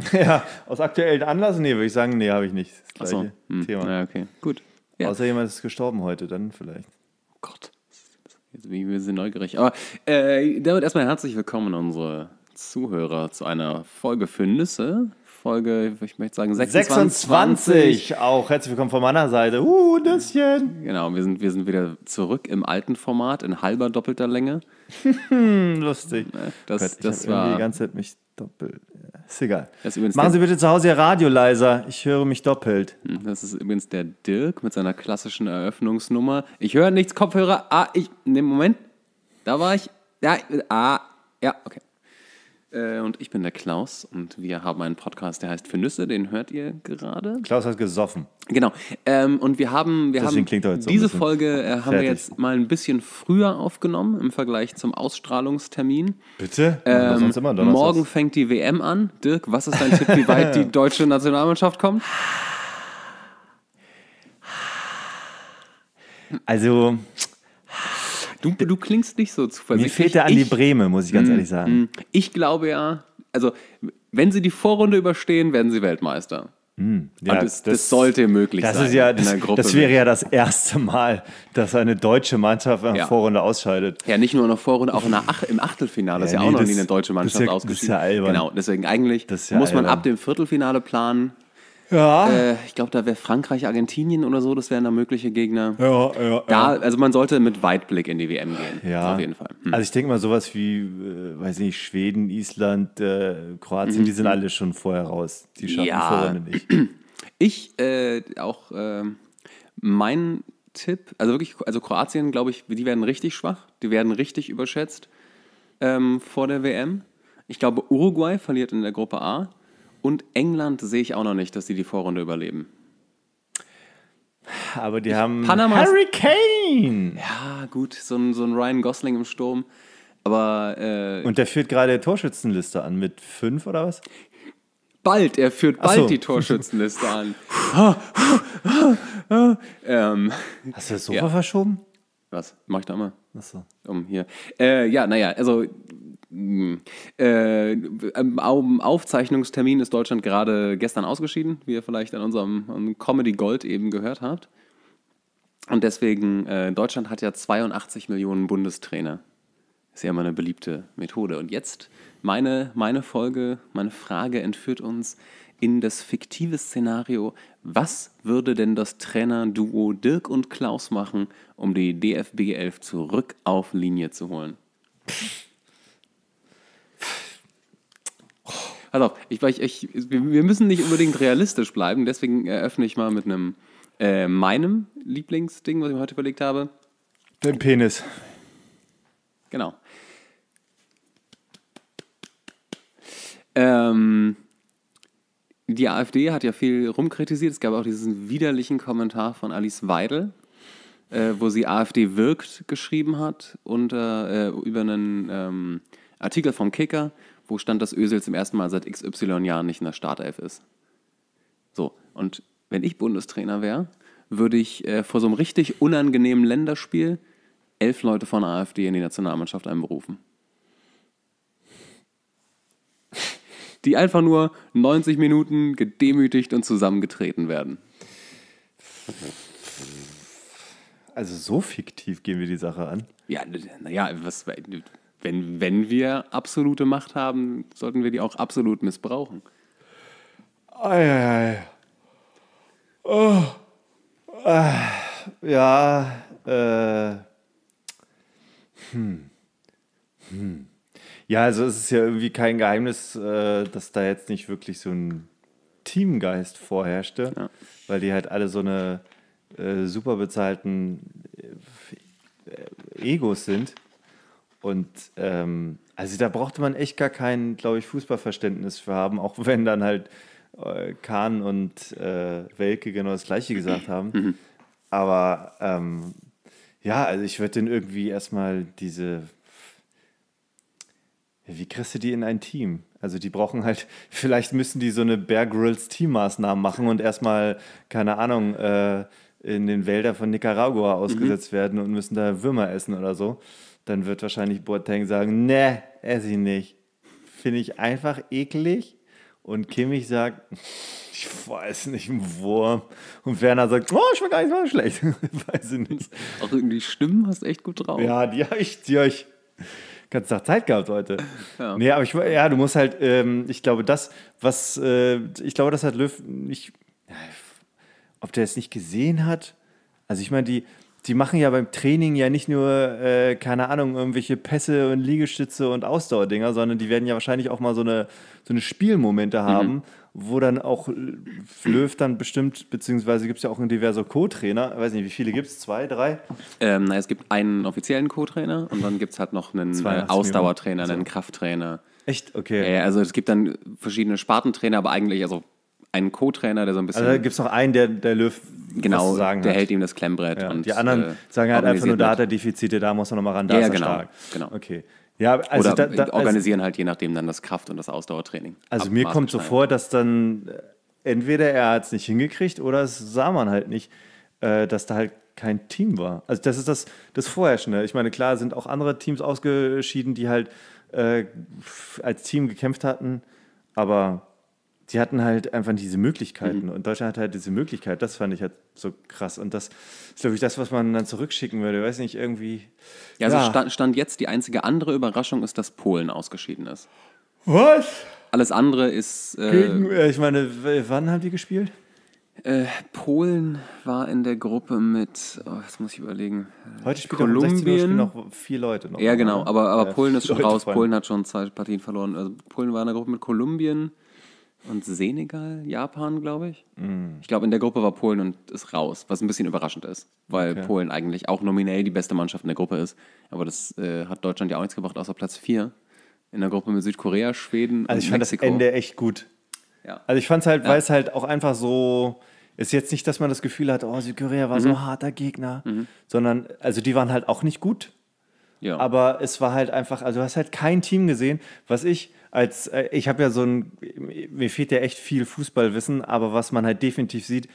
Ja, aus aktuellen Anlassen? Nee, würde ich sagen, nee, habe ich nicht. Das gleiche so. hm. Thema. Ja, okay. Gut. Ja. Außer jemand ist gestorben heute, dann vielleicht. Oh Gott. Jetzt bin ich ein bisschen neugierig. Aber äh, damit erstmal herzlich willkommen, unsere Zuhörer, zu einer Folge für Nüsse. Folge, ich möchte sagen, 26. 26 auch. Herzlich willkommen von meiner Seite. Uh, Nüsschen. Genau, wir sind, wir sind wieder zurück im alten Format, in halber doppelter Länge. Hm, lustig. Das, Gott, das war. die ganze Zeit mich Doppel. Ist egal. Ist Machen Sie bitte zu Hause Ihr Radio leiser. Ich höre mich doppelt. Hm, das ist übrigens der Dirk mit seiner klassischen Eröffnungsnummer. Ich höre nichts, Kopfhörer. Ah, ich. Ne, Moment. Da war ich. Ja, ah, ja, okay. Äh, und ich bin der Klaus und wir haben einen Podcast, der heißt Für Nüsse, den hört ihr gerade. Klaus hat gesoffen. Genau. Ähm, und wir haben, wir Deswegen haben so diese Folge äh, haben wir jetzt mal ein bisschen früher aufgenommen im Vergleich zum Ausstrahlungstermin. Bitte? Ähm, sonst immer morgen fängt die WM an. Dirk, was ist dein Tipp, wie weit die deutsche Nationalmannschaft kommt? Also, Du, du klingst nicht so zuversichtlich. Mir fehlt der die Breme, muss ich ganz mh, mm, ehrlich sagen. Mh. Mm. Ich glaube ja, also wenn sie die Vorrunde überstehen, werden sie Weltmeister. Hm, ja, das, das, das, sollte möglich das sein. Ist ja, das, das, wäre ja das erste Mal, dass eine deutsche Mannschaft in der ja. Vorrunde ausscheidet. Ja, nicht nur in der Vorrunde, auch der Ach im Achtelfinale ja, ist ja nee, auch noch nie eine deutsche Mannschaft ausgeschieden. Das ist ja albern. Genau, deswegen eigentlich muss man ab dem Viertelfinale planen ja. Äh, ich glaube, da wäre Frankreich, Argentinien oder so, das wären da mögliche Gegner. Ja, ja, ja. also man sollte mit Weitblick in die WM gehen. Ja. Auf jeden Fall. Hm. Also ich denke mal, sowas wie, äh, weiß nicht, Schweden, Island, äh, Kroatien, mhm. die sind alle schon vorher raus. Die schaffen ja. vorher nicht. Ich äh, auch ähm, mein Tipp, also wirklich, also Kroatien, glaube ich, die werden richtig schwach, die werden richtig überschätzt ähm, vor der WM. Ich glaube, Uruguay verliert in der Gruppe A. Und England sehe ich auch noch nicht, dass sie die Vorrunde überleben. Aber die ich, haben Panama Harry Kane. Ja, gut, so ein, so ein Ryan Gosling im Sturm. Aber äh, und der führt gerade Torschützenliste an mit fünf oder was? Bald, er führt bald so. die Torschützenliste an. ähm, Hast du das Sofa ja. verschoben? Was? Mach ich da mal. Achso. Um hier. Äh, ja, naja, also hm. Äh, am ähm, Aufzeichnungstermin ist Deutschland gerade gestern ausgeschieden, wie ihr vielleicht an unserem Comedy Gold eben gehört habt. Und deswegen, äh, Deutschland hat ja 82 Millionen Bundestrainer. Ist ja immer eine beliebte Methode. Und jetzt meine, meine Folge, meine Frage entführt uns in das fiktive Szenario, was würde denn das Trainerduo Dirk und Klaus machen, um die DFB 11 zurück auf Linie zu holen? pass auf, ich, ich, ich, wir müssen nicht unbedingt realistisch bleiben, deswegen eröffne ich mal mit einem äh, meinem Lieblingsding, was ich mir heute überlegt habe. Den Penis. Genau. Ähm, die AfD hat ja viel rumkritisiert. Es gab auch diesen widerlichen Kommentar von Alice Weidel, äh, wo sie AfD wirkt geschrieben hat unter, äh, über einen ähm, Artikel vom Kicker, wo stand, dass Ösel zum ersten Mal seit XY Jahren nicht in der Startelf ist. So, und wenn ich Bundestrainer wäre, würde ich äh, vor so einem richtig unangenehmen Länderspiel elf Leute von der AfD in die Nationalmannschaft einberufen. Die einfach nur 90 Minuten gedemütigt und zusammengetreten werden. Also so fiktiv gehen wir die Sache an. Ja, naja, was, wenn, wenn wir absolute Macht haben, sollten wir die auch absolut missbrauchen. Ei, oh. ah. Ja, äh. Hm. Hm. Ja, also es ist ja irgendwie kein Geheimnis, äh, dass da jetzt nicht wirklich so ein Teamgeist vorherrschte, ja. weil die halt alle so eine äh, super bezahlten äh, Egos sind und ähm, also da brauchte man echt gar kein, glaube ich, Fußballverständnis für haben, auch wenn dann halt äh, Kahn und äh, Welke genau das Gleiche gesagt haben. Mhm. Aber ähm, ja, also ich würde den irgendwie erstmal diese. Wie kriegst du die in ein Team? Also die brauchen halt, vielleicht müssen die so eine Bear Grylls Teammaßnahmen machen und erstmal, keine Ahnung, äh, in den Wäldern von Nicaragua mhm. ausgesetzt mhm. werden und müssen da Würmer essen oder so dann wird wahrscheinlich Boateng sagen, ne, esse ich nicht. Finde ich einfach eklig. Und Kimmich sagt, ich weiß nicht, ein Wurm. Und Werner sagt, oh, ich war gar nicht mal schlecht. weiß ich nicht. Auch irgendwie Stimmen hast du echt gut drauf. Ja, die habe ich, die habe ich ganz Tag Zeit gehabt heute. Ja. Nee, aber ich, ja, du musst halt, ähm, ich glaube, das, was, äh, ich glaube, das hat Löw nicht, ob der es nicht gesehen hat. Also ich meine, die, die machen ja beim Training ja nicht nur, äh, keine Ahnung, irgendwelche Pässe und Liegestütze und Ausdauerdinger, sondern die werden ja wahrscheinlich auch mal so eine, so eine Spielmomente mhm. haben, mhm. wo dann auch Löw dann bestimmt, beziehungsweise gibt es ja auch einen diverser Co-Trainer, weiß nicht, wie viele gibt es? Zwei, drei? Ähm, na, es gibt einen offiziellen Co-Trainer und dann gibt es halt noch einen äh, Ausdauertrainer, einen Krafttrainer. Echt? Okay. Äh, also es gibt dann verschiedene Spartentrainer, aber eigentlich, also einen Co-Trainer, der so ein bisschen. Also gibt es noch einen, der, der Löw genau, was zu sagen der hat. hält ihm das Klemmbrett. Ja, und, die anderen äh, sagen halt einfach nur, da hat er Defizite, da muss er nochmal ran, da ja, ist er genau, stark. Genau. Okay. Ja, also Oder da, da, also organisieren also, halt je nachdem dann das Kraft- und das Ausdauertraining. Also mir kommt so vor, dass dann äh, entweder er hat es nicht hingekriegt oder es sah man halt nicht, äh, dass da halt kein Team war. Also das ist das, das Vorherrschende. Ich meine, klar sind auch andere Teams ausgeschieden, die halt äh, als Team gekämpft hatten, aber die hatten halt einfach diese Möglichkeiten. Mhm. Und Deutschland hat halt diese Möglichkeit. Das fand ich halt so krass. Und das ist, glaube ich, das, was man dann zurückschicken würde. Ich weiß nicht, irgendwie. Ja, also ja. also stand, stand, jetzt die einzige andere Überraschung ist, dass Polen ausgeschieden ist. Was? Alles andere ist. Äh, Gegen, äh, ich meine, wann haben die gespielt? Äh, Polen war in der Gruppe mit, oh, jetzt muss ich überlegen. Äh, Heute spielt Kolumbien. Um noch vier Leute noch. Ja, genau, aber, aber ja, Polen ist schon raus. Polen hat schon zwei Partien verloren. Also Polen war in der Gruppe mit Kolumbien, und Senegal, Japan, glaube ich. Mm. Ich glaube, in der Gruppe war Polen und ist raus, was ein bisschen überraschend ist, weil okay. Polen eigentlich auch nominell die beste Mannschaft in der Gruppe ist. Aber das äh, hat Deutschland ja auch nichts gebracht, außer Platz 4 in der Gruppe mit Südkorea, Schweden also und Mexiko. Also ich fand das Ende echt gut. Ja. Also ich fand es halt, ja. weil es halt auch einfach so ist jetzt nicht, dass man das Gefühl hat, oh, Südkorea war mhm. so ein harter Gegner, mhm. sondern also die waren halt auch nicht gut, ja. Aber es war halt einfach, also du hast halt kein Team gesehen, was ich als, äh, ich habe ja so ein, mir fehlt ja echt viel Fußballwissen, aber was man halt definitiv sieht,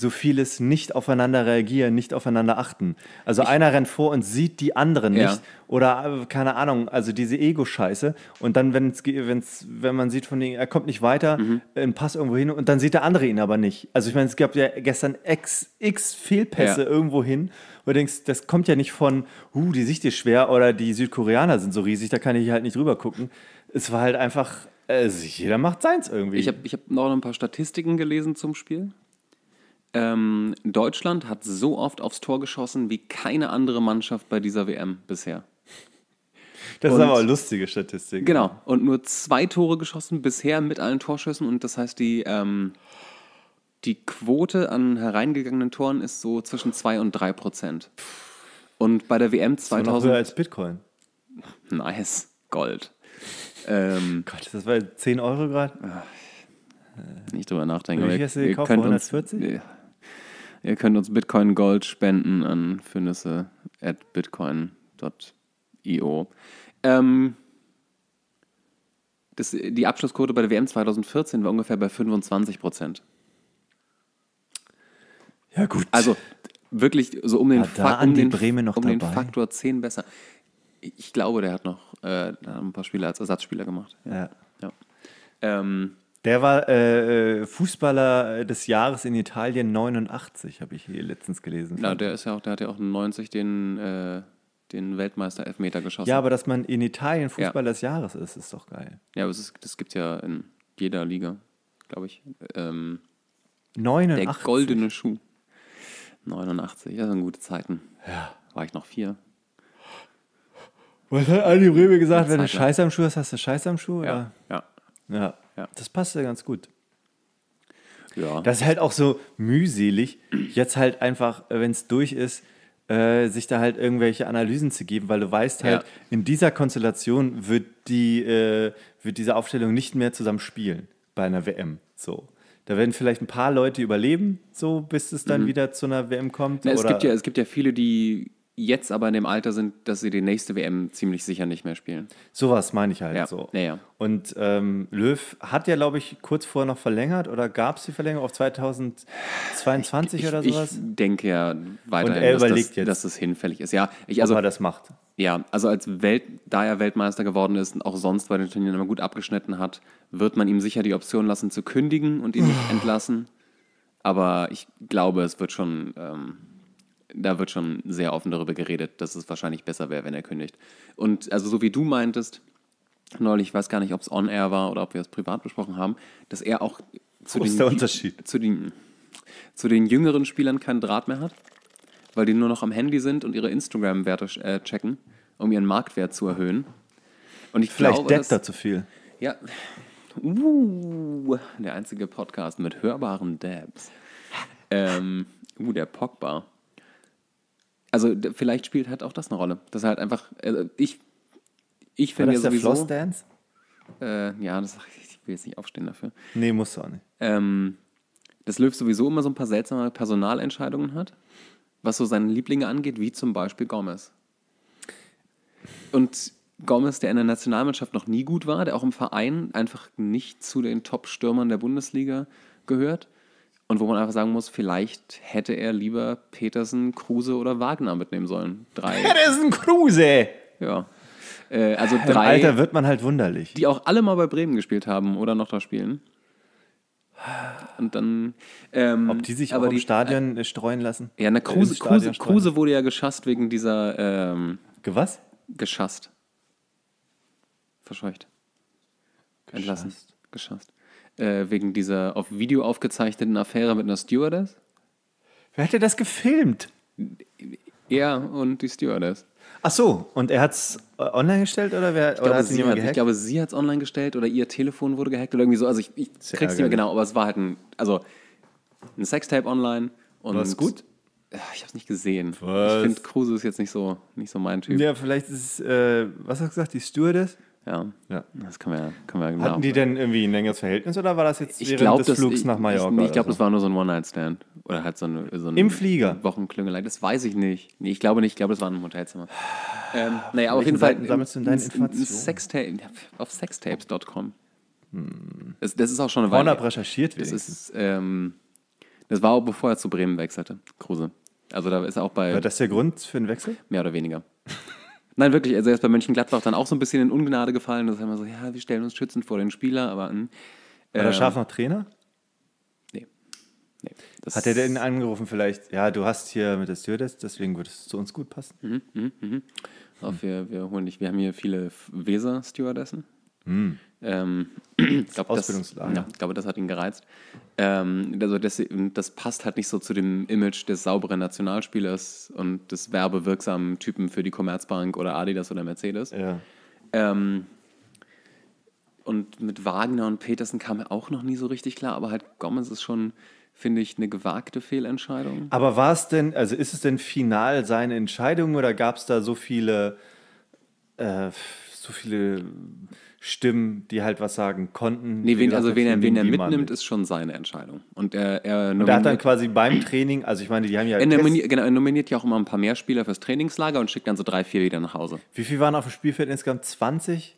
so vieles nicht aufeinander reagieren, nicht aufeinander achten. Also ich einer rennt vor und sieht die anderen ja. nicht oder äh, keine Ahnung, also diese Ego-Scheiße und dann, wenn's, wenn's, wenn man sieht von denen, er kommt nicht weiter, mhm. ein Pass irgendwo hin und dann sieht der andere ihn aber nicht. Also ich meine, es gab ja gestern x, x Fehlpässe ja. irgendwo hin wo du denkst, das kommt ja nicht von, uh, die Sicht ist schwer oder die Südkoreaner sind so riesig, da kann ich halt nicht rüber gucken. Es war halt einfach, also jeder macht seins irgendwie. Ich habe ich hab noch ein paar Statistiken gelesen zum Spiel. Ähm, Deutschland hat so oft aufs Tor geschossen wie keine andere Mannschaft bei dieser WM bisher. Das und, ist aber eine lustige Statistik. Genau. Und nur zwei Tore geschossen bisher mit allen Torschüssen. Und das heißt, die, ähm, die Quote an hereingegangenen Toren ist so zwischen 2 und 3 Prozent. Und bei der WM 2000. Das höher als Bitcoin. Nice. Gold. Ähm, Gott, das war 10 Euro gerade. Nicht drüber nachdenken. Wie viel hast du gekauft? 140? Uns, äh, Ihr könnt uns Bitcoin Gold spenden an fürnisse.bitcoin.io. Ähm, das, die Abschlussquote bei der WM 2014 war ungefähr bei 25 Prozent. Ja, gut. Also wirklich so um den, Fa um den, um den Faktor 10 besser. Ich glaube, der hat noch äh, ein paar Spieler als Ersatzspieler gemacht. Ja. ja. ja. Ähm, der war äh, äh, Fußballer des Jahres in Italien 89, habe ich hier letztens gelesen. Ja, der ist ja auch, der hat ja auch 90 den, äh, den Weltmeister Elfmeter geschossen. Ja, aber dass man in Italien Fußballer ja. des Jahres ist, ist doch geil. Ja, aber ist, das gibt es ja in jeder Liga, glaube ich. Ähm, 89. Der goldene Schuh. 89, das sind gute Zeiten. Ja. War ich noch vier. Was hat Adi Röbe gesagt? Wenn du Scheiß am Schuh hast, hast du Scheiß am Schuh? Ja. Oder? ja. ja. Ja. Das passt ja ganz gut. Ja. Das ist halt auch so mühselig, jetzt halt einfach, wenn es durch ist, äh, sich da halt irgendwelche Analysen zu geben, weil du weißt halt, ja. in dieser Konstellation wird, die, äh, wird diese Aufstellung nicht mehr zusammen spielen bei einer WM. So. Da werden vielleicht ein paar Leute überleben, so bis es dann mhm. wieder zu einer WM kommt. Na, es, gibt ja, es gibt ja viele, die jetzt aber in dem Alter sind, dass sie die nächste WM ziemlich sicher nicht mehr spielen. Sowas meine ich halt ja. so. Ja, ja. Und ähm, Löw hat ja, glaube ich, kurz vorher noch verlängert oder gab es die Verlängerung auf 2022 ich, ich, oder sowas? Ich denke ja weiterhin, dass das, dass, das, hinfällig ist. Ja, ich, also, Ob er das macht. Ja, also als Welt, da er Weltmeister geworden ist und auch sonst bei den Turnieren immer gut abgeschnitten hat, wird man ihm sicher die Option lassen zu kündigen und ihn nicht entlassen. Aber ich glaube, es wird schon... Ähm, da wird schon sehr offen darüber geredet, dass es wahrscheinlich besser wäre, wenn er kündigt. Und also so wie du meintest, neulich, ich weiß gar nicht, ob es on-air war oder ob wir es privat besprochen haben, dass er auch zu, den, zu, den, zu den jüngeren Spielern keinen Draht mehr hat, weil die nur noch am Handy sind und ihre Instagram-Werte äh, checken, um ihren Marktwert zu erhöhen. Und ich Vielleicht glaube, dass, da zu viel. Ja. Uh, der einzige Podcast mit hörbaren Dabs. Ähm, uh, der Pogba also vielleicht spielt halt auch das eine Rolle. Das ist halt einfach, also ich, ich finde ja sowieso... Floss Dance? Äh, ja, das, ich will jetzt nicht aufstehen dafür. Nee, muss du auch nicht. Ähm, dass Löw sowieso immer so ein paar seltsame Personalentscheidungen hat, was so seine Lieblinge angeht, wie zum Beispiel Gomez. Und Gomez, der in der Nationalmannschaft noch nie gut war, der auch im Verein einfach nicht zu den Top-Stürmern der Bundesliga gehört, und wo man einfach sagen muss, vielleicht hätte er lieber Petersen, Kruse oder Wagner mitnehmen sollen. Drei. Petersen, Kruse! Ja. Äh, also Im drei. Alter wird man halt wunderlich. Die auch alle mal bei Bremen gespielt haben oder noch da spielen. Und dann. Ähm, Ob die sich aber auch im Stadion äh, streuen lassen? Ja, na, äh, Kruse, Kruse, Kruse wurde ja geschasst wegen dieser. Ähm, Gewas? Geschasst. Verscheucht. Entlassen. Geschasst. Äh, wegen dieser auf Video aufgezeichneten Affäre mit einer Stewardess? Wer hat denn das gefilmt? Er und die Stewardess. Ach so, und er hat es äh, online gestellt oder wer? Ich glaube, oder hat, gehackt? ich glaube, sie hat es online gestellt oder ihr Telefon wurde gehackt oder irgendwie so. Also ich, ich krieg's nicht mehr genau, aber es war halt ein, also ein Sextape online. Und war es gut? Äh, ich habe es nicht gesehen. Was? Ich finde, Kruse ist jetzt nicht so, nicht so mein Typ. Ja, vielleicht ist, äh, was hast du gesagt, die Stewardess? Ja. ja. Das kann man ja, kann man ja Hatten die denn irgendwie ein längeres Verhältnis oder war das jetzt ich während glaub, des das, Flugs ich, nach Mallorca? Ich, ich glaube, so? das war nur so ein One-Night-Stand. Oder halt so ein, so eine Im Flieger. Wochenklüngelei. Das weiß ich nicht. Nee, ich glaube nicht. Ich glaube, das war ein Hotelzimmer. Ähm, naja, auf jeden Fall. Sammelst du denn deine Informationen? Sextape, auf sextapes.com. Hm. Das, das, ist auch schon eine Weile. Pornhub recherchiert das ist, ähm, Das war auch bevor er zu Bremen wechselte, Kruse. Also da ist er auch bei. War das der Grund für den Wechsel? Mehr oder weniger. Nein, wirklich. Also er ist bei Mönchengladbach dann auch so ein bisschen in Ungnade gefallen. Das ist immer so, ja, wir stellen uns schützend vor den Spieler, aber. Mh. Hm, War der ähm, Schaf noch Trainer? Nee. nee Hat er denn angerufen vielleicht? Ja, du hast hier mit der Stewardess, deswegen würde es zu uns gut passen. Mhm, mh, mh. Auch wir, wir holen dich. Wir haben hier viele Weser-Stewardessen. Mhm. Ähm, glaub, Ausbildungslager. Das, ja, ich glaube, das hat ihn gereizt. Ähm, also das, das, passt halt nicht so zu dem Image des sauberen Nationalspielers und des werbewirksamen Typen für die Commerzbank oder Adidas oder Mercedes. Ja. Ähm, und mit Wagner und Petersen kam er auch noch nie so richtig klar, aber halt Gomez ist schon, finde ich, eine gewagte Fehlentscheidung. Aber war es denn, also ist es denn final seine Entscheidung oder gab es da so viele äh, so viele Stimmen, die halt was sagen konnten. Nee, wen, also wen er, wen er mitnimmt, ist schon seine Entscheidung. Und er, er und da hat dann quasi beim Training, also ich meine, die haben ja. Er nominiert, genau, er nominiert ja auch immer ein paar mehr Spieler fürs Trainingslager und schickt dann so drei, vier wieder nach Hause. Wie viele waren auf dem Spielfeld insgesamt? 20?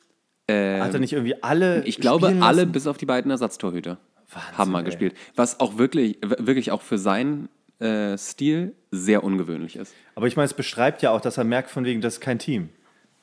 Ähm, hat er nicht irgendwie alle. Ich glaube, alle bis auf die beiden Ersatztorhüter Wahnsinn, haben mal gespielt. Was auch wirklich, wirklich auch für seinen äh, Stil sehr ungewöhnlich ist. Aber ich meine, es beschreibt ja auch, dass er merkt, von wegen, das ist kein Team.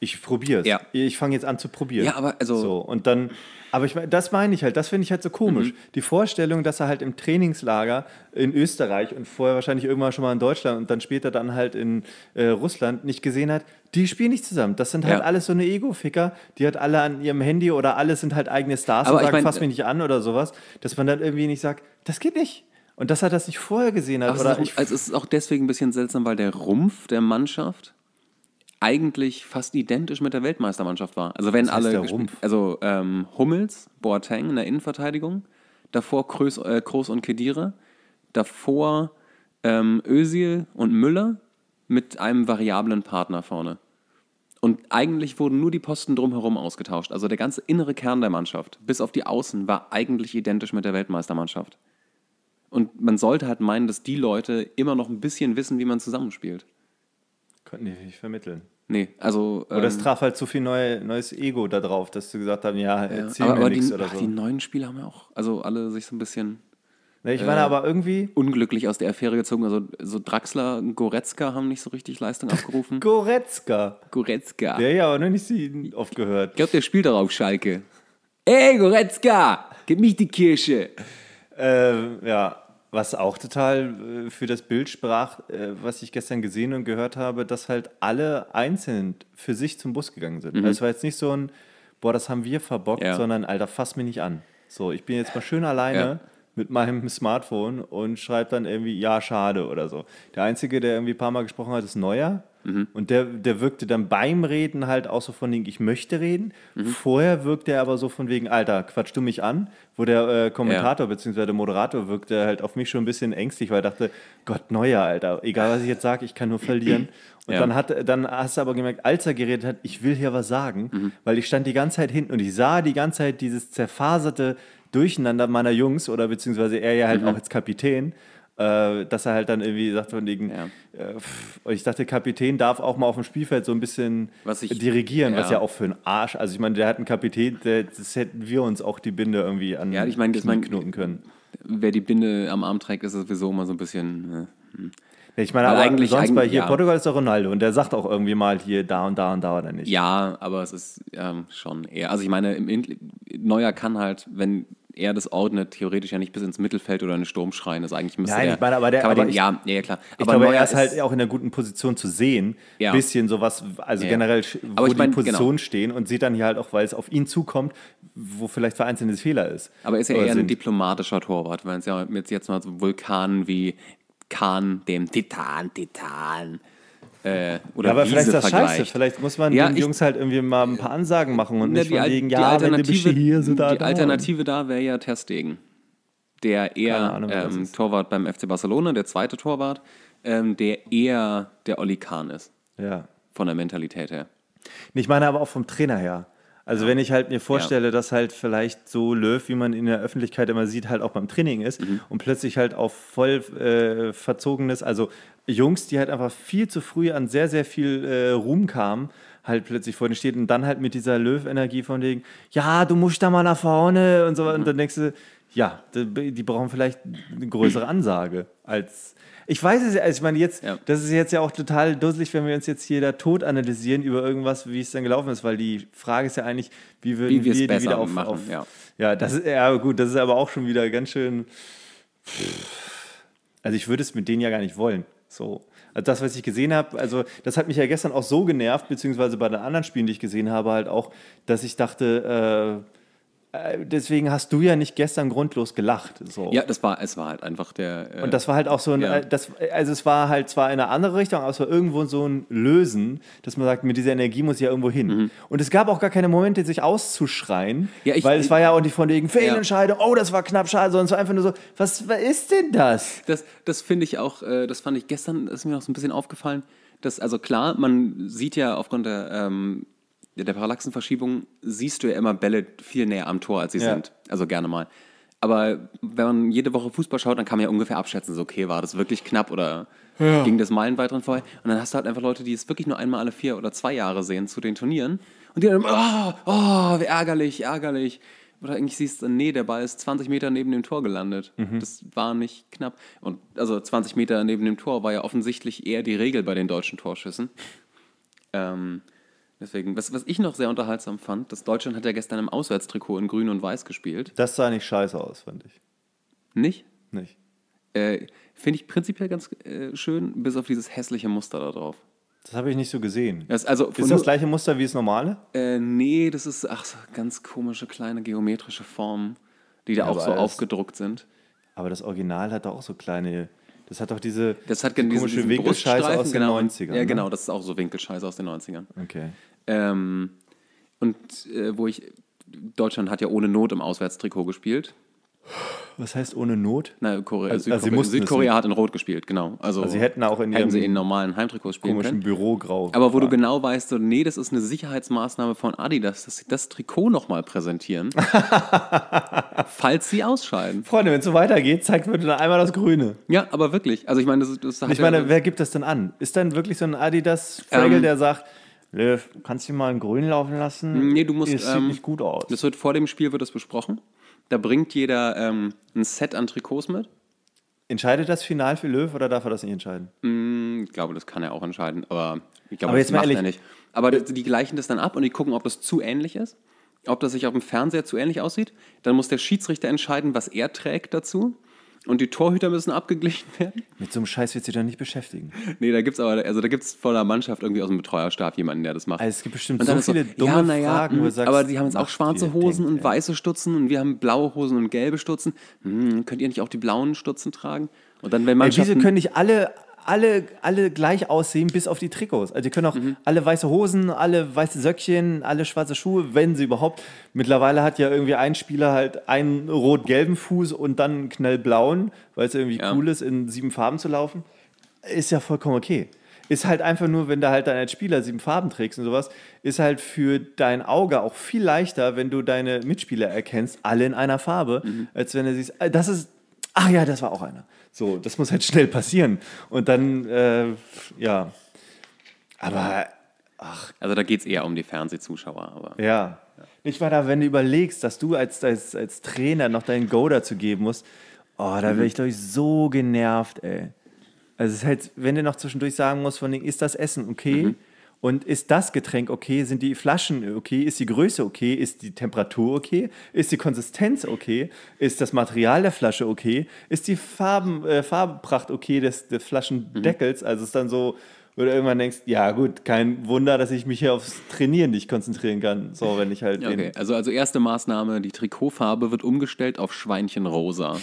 Ich probiere es. Ja. Ich fange jetzt an zu probieren. Ja, aber also. So, und dann, aber ich das meine ich halt, das finde ich halt so komisch. Mhm. Die Vorstellung, dass er halt im Trainingslager in Österreich und vorher wahrscheinlich irgendwann schon mal in Deutschland und dann später dann halt in äh, Russland nicht gesehen hat, die spielen nicht zusammen. Das sind halt ja. alles so eine Ego-Ficker, die hat alle an ihrem Handy oder alle sind halt eigene Stars aber und sagen, ich mein, fass äh mich nicht an oder sowas, dass man dann irgendwie nicht sagt, das geht nicht. Und dass er das nicht vorher gesehen hat. Aber oder es, ist auch, also es ist auch deswegen ein bisschen seltsam, weil der Rumpf der Mannschaft eigentlich fast identisch mit der Weltmeistermannschaft war. Also wenn alle, also ähm, Hummels, Boateng in der Innenverteidigung, davor Kroos, äh, Kroos und Kedira, davor ähm, Özil und Müller mit einem variablen Partner vorne. Und eigentlich wurden nur die Posten drumherum ausgetauscht. Also der ganze innere Kern der Mannschaft, bis auf die Außen, war eigentlich identisch mit der Weltmeistermannschaft. Und man sollte halt meinen, dass die Leute immer noch ein bisschen wissen, wie man zusammenspielt. Könnten die nicht vermitteln. Nee, also. Oder ähm, es traf halt zu viel neue, neues Ego da drauf, dass sie gesagt haben, ja, erzähl ja, aber, mir nichts oder ach, so. Die neuen Spieler haben ja auch, also alle sich so ein bisschen. Nee, ich meine äh, aber irgendwie. Unglücklich aus der Affäre gezogen. Also so Draxler und Goretzka haben nicht so richtig Leistung abgerufen. Goretzka. Goretzka. Der ja, aber noch nicht sie oft gehört. Ich glaube, der spielt darauf Schalke. Ey, Goretzka! Gib mich die Kirsche. Ähm, ja, was auch total äh, für das Bild sprach, äh, was ich gestern gesehen und gehört habe, dass halt alle einzeln für sich zum Bus gegangen sind. Mhm. Also es war jetzt nicht so ein, boah, das haben wir verbockt, ja. sondern Alter, fass mich nicht an. So, ich bin jetzt mal schön alleine. Ja mit meinem Smartphone und schreibt dann irgendwie, ja, schade oder so. Der Einzige, der irgendwie ein paar Mal gesprochen hat, ist Neuer. Mhm. Und der, der wirkte dann beim Reden halt auch so von wegen, ich möchte reden. Mhm. Vorher wirkte er aber so von wegen, Alter, quatsch du mich an. Wo der äh, Kommentator ja. bzw. Moderator wirkte halt auf mich schon ein bisschen ängstlich, weil er dachte, Gott, neuer, Alter, egal was ich jetzt sage, ich kann nur verlieren. Und ja. dann, hat, dann hast du aber gemerkt, als er geredet hat, ich will hier was sagen, mhm. weil ich stand die ganze Zeit hinten und ich sah die ganze Zeit dieses zerfaserte Durcheinander meiner Jungs oder beziehungsweise er ja halt mhm. auch als Kapitän, äh, dass er halt dann irgendwie sagt von wegen, ja. äh, pff, ich dachte, Kapitän darf auch mal auf dem Spielfeld so ein bisschen was ich, dirigieren, ja. was ja auch für ein Arsch. Also ich meine, der hat einen Kapitän, der, das hätten wir uns auch die Binde irgendwie an ja, ich mein, ich mein, können. Wer die Binde am Arm trägt, ist sowieso immer so ein bisschen. Äh, hm. ich meine, aber eigentlich, sonst eigentlich, bei hier ja. Portugal ist doch Ronaldo und der sagt auch irgendwie mal hier da und da und da oder nicht. Ja, aber es ist ähm, schon eher. Also ich meine, Neuer kann halt, wenn er das ordnet, theoretisch ja nicht bis ins Mittelfeld oder in den Sturm schreien. Also eigentlich müsste Nein, er, ich meine, aber der, aber den, ich, ja, ja, klar. Ich aber glaube, er ist halt auch in einer guten Position zu sehen, ja. bisschen sowas, also ja. generell, wo ich mein, die Positionen genau. stehen und sieht dann hier halt auch, weil es auf ihn zukommt, wo vielleicht vereinzelte Fehler ist. Aber ist ja eher sind. ein diplomatischer Torwart, wenn es ja jetzt mal so Vulkanen wie Kahn, dem Titan, Titan. Äh, oder ja, aber vielleicht ist das Vergleich. scheiße. Vielleicht muss man ja, den ich, Jungs halt irgendwie mal ein paar Ansagen machen und na, nicht die, ja, wegen, die ja, Alternative, hier, so da, Die oh. Alternative da wäre ja Terstegen. Der eher Ahnung, ähm, Torwart beim FC Barcelona, der zweite Torwart, ähm, der eher der Oli Kahn ist. Ja. Von der Mentalität her. Ich meine aber auch vom Trainer her. Also ja. wenn ich halt mir vorstelle, ja. dass halt vielleicht so Löw, wie man in der Öffentlichkeit immer sieht, halt auch beim Training ist mhm. und plötzlich halt auf voll äh, verzogenes, also Jungs, die halt einfach viel zu früh an sehr, sehr viel äh, Ruhm kamen, halt plötzlich vorne steht und dann halt mit dieser Löw-Energie von wegen, ja, du musst da mal nach vorne und so weiter. Mhm. Und dann denkst du, ja, die brauchen vielleicht eine größere Ansage als ich weiß es ja, also ich meine, jetzt, ja. das ist jetzt ja auch total dusselig, wenn wir uns jetzt hier da tot analysieren über irgendwas, wie es dann gelaufen ist, weil die Frage ist ja eigentlich, wie würden wie wir die wieder auf, machen, auf ja. ja, das ist, ja gut, das ist aber auch schon wieder ganz schön. Also ich würde es mit denen ja gar nicht wollen. So. Also das, was ich gesehen habe, also das hat mich ja gestern auch so genervt, beziehungsweise bei den anderen Spielen, die ich gesehen habe, halt auch, dass ich dachte, äh, äh, deswegen hast du ja nicht gestern grundlos gelacht. So. Ja, das war, es war halt einfach der. Äh, und das war halt auch so ein, ja. Äh, das, also es war halt zwar in eine andere Richtung, aber es war irgendwo so ein Lösen, dass man sagt, mit dieser Energie muss ich ja irgendwo hin. Mhm. Und es gab auch gar keine Momente, sich auszuschreien, ja, ich, weil es war ja auch nicht von wegen Fehlentscheidung, ja. oh, das war knapp schade, sondern es war einfach nur so, was, was ist denn das? Das, das finde ich auch, äh, das fand ich gestern, das ist mir noch so ein bisschen aufgefallen, dass, also klar, man sieht ja aufgrund der. Ähm, in der Parallaxenverschiebung siehst du ja immer Bälle viel näher am Tor, als sie ja. sind. Also gerne mal. Aber wenn man jede Woche Fußball schaut, dann kann man ja ungefähr abschätzen, so okay, war das wirklich knapp oder ja. ging das meilenweit dran vorbei? Und dann hast du halt einfach Leute, die es wirklich nur einmal alle vier oder zwei Jahre sehen zu den Turnieren und die dann, oh, oh, wie ärgerlich, ärgerlich. Oder eigentlich siehst du, nee, der Ball ist 20 Meter neben dem Tor gelandet. Mhm. Das war nicht knapp. Und also 20 Meter neben dem Tor war ja offensichtlich eher die Regel bei den deutschen Torschüssen. Ähm, Deswegen, was, was ich noch sehr unterhaltsam fand, dass Deutschland hat ja gestern im Auswärtstrikot in grün und weiß gespielt. Das sah nicht scheiße aus, fand ich. Nicht? Nicht. Äh, Finde ich prinzipiell ganz äh, schön, bis auf dieses hässliche Muster da drauf. Das habe ich nicht so gesehen. Das, also ist das gleiche Muster wie das normale? Äh, nee, das ist ach, so ganz komische kleine geometrische Formen, die da ja, auch so aufgedruckt sind. Aber das Original hat da auch so kleine. Das hat doch diese das hat diese, komische Winkelscheiße aus den genau, 90ern. Ja, ne? genau, das ist auch so Winkelscheiße aus den 90ern. Okay. Ähm, und äh, wo ich, Deutschland hat ja ohne Not im Auswärtstrikot gespielt. Was heißt ohne Not? Na, Korea, also, also Südkorea, also Südkorea hat in Rot gespielt, genau. Also, also sie hätten auch in hätten sie in normalen Heimtrikots spielen komischen können. Bürograu. Aber wo war. du genau weißt, so, nee, das ist eine Sicherheitsmaßnahme von Adidas, dass sie das Trikot nochmal präsentieren, falls sie ausscheiden. Freunde, wenn es so weitergeht, zeigt mir dann einmal das Grüne. Ja, aber wirklich. Also ich meine, das, das Ich meine, ja, wer gibt das denn an? Ist dann wirklich so ein Adidas-Fregel, ähm, der sagt, Löw, kannst du mal in grün laufen lassen? Mm, nee, du musst. Das sieht ähm, nicht gut aus. Das wird vor dem Spiel wird das besprochen. Da bringt jeder ähm, ein Set an Trikots mit. Entscheidet das final für Löw oder darf er das nicht entscheiden? Mm, ich glaube, das kann er auch entscheiden, aber ich glaube, aber das macht ehrlich. er nicht. Aber die gleichen das dann ab und die gucken, ob das zu ähnlich ist, ob das sich auf dem Fernseher zu ähnlich aussieht. Dann muss der Schiedsrichter entscheiden, was er trägt dazu. Und die Torhüter müssen abgeglichen werden. Mit so einem Scheiß wird sich dann nicht beschäftigen. Nee, da gibt's aber, also da gibt's vor der Mannschaft irgendwie aus dem Betreuerstab jemanden, der das macht. Also es gibt bestimmt so viele so, dumme ja, naja, Fragen, wo du hm, sagst, aber die haben jetzt auch schwarze Hosen denkt, und weiße Stutzen und wir haben blaue Hosen und gelbe Stutzen. Hm, könnt ihr nicht auch die blauen Stutzen tragen? Und dann, wenn Mannschaften... wieso können nicht alle alle, alle gleich aussehen, bis auf die Trikots. Also die können auch mhm. alle weiße Hosen, alle weiße Söckchen, alle schwarze Schuhe, wenn sie überhaupt. Mittlerweile hat ja irgendwie ein Spieler halt einen rot-gelben Fuß und dann einen knallblauen, weil es irgendwie ja. cool ist, in sieben Farben zu laufen. Ist ja vollkommen okay. Ist halt einfach nur, wenn du halt dann als Spieler sieben Farben trägst und sowas, ist halt für dein Auge auch viel leichter, wenn du deine Mitspieler erkennst, alle in einer Farbe, mhm. als wenn du siehst, äh, das ist, ach ja, das war auch einer. So, das muss halt schnell passieren. Und dann, äh, ja. Aber, ach. Also da geht es eher um die Fernsehzuschauer, aber. Ja. Nicht war da, wenn du überlegst, dass du als, als, als Trainer noch deinen Go dazu geben musst, oh, da wäre mhm. ich, glaube ich, so genervt, ey. Also es ist halt, wenn du noch zwischendurch sagen musst, von dem, ist das Essen okay? Mhm. Und ist das Getränk okay? Sind die Flaschen okay? Ist die Größe okay? Ist die Temperatur okay? Ist die Konsistenz okay? Ist das Material der Flasche okay? Ist die Farben, äh, Farbenpracht okay des, des Flaschendeckels? Mhm. Also ist dann so, wo du irgendwann denkst, ja gut, kein Wunder, dass ich mich hier aufs Trainieren nicht konzentrieren kann. So, wenn ich halt. Okay, also, also erste Maßnahme, die Trikotfarbe wird umgestellt auf Schweinchenrosa.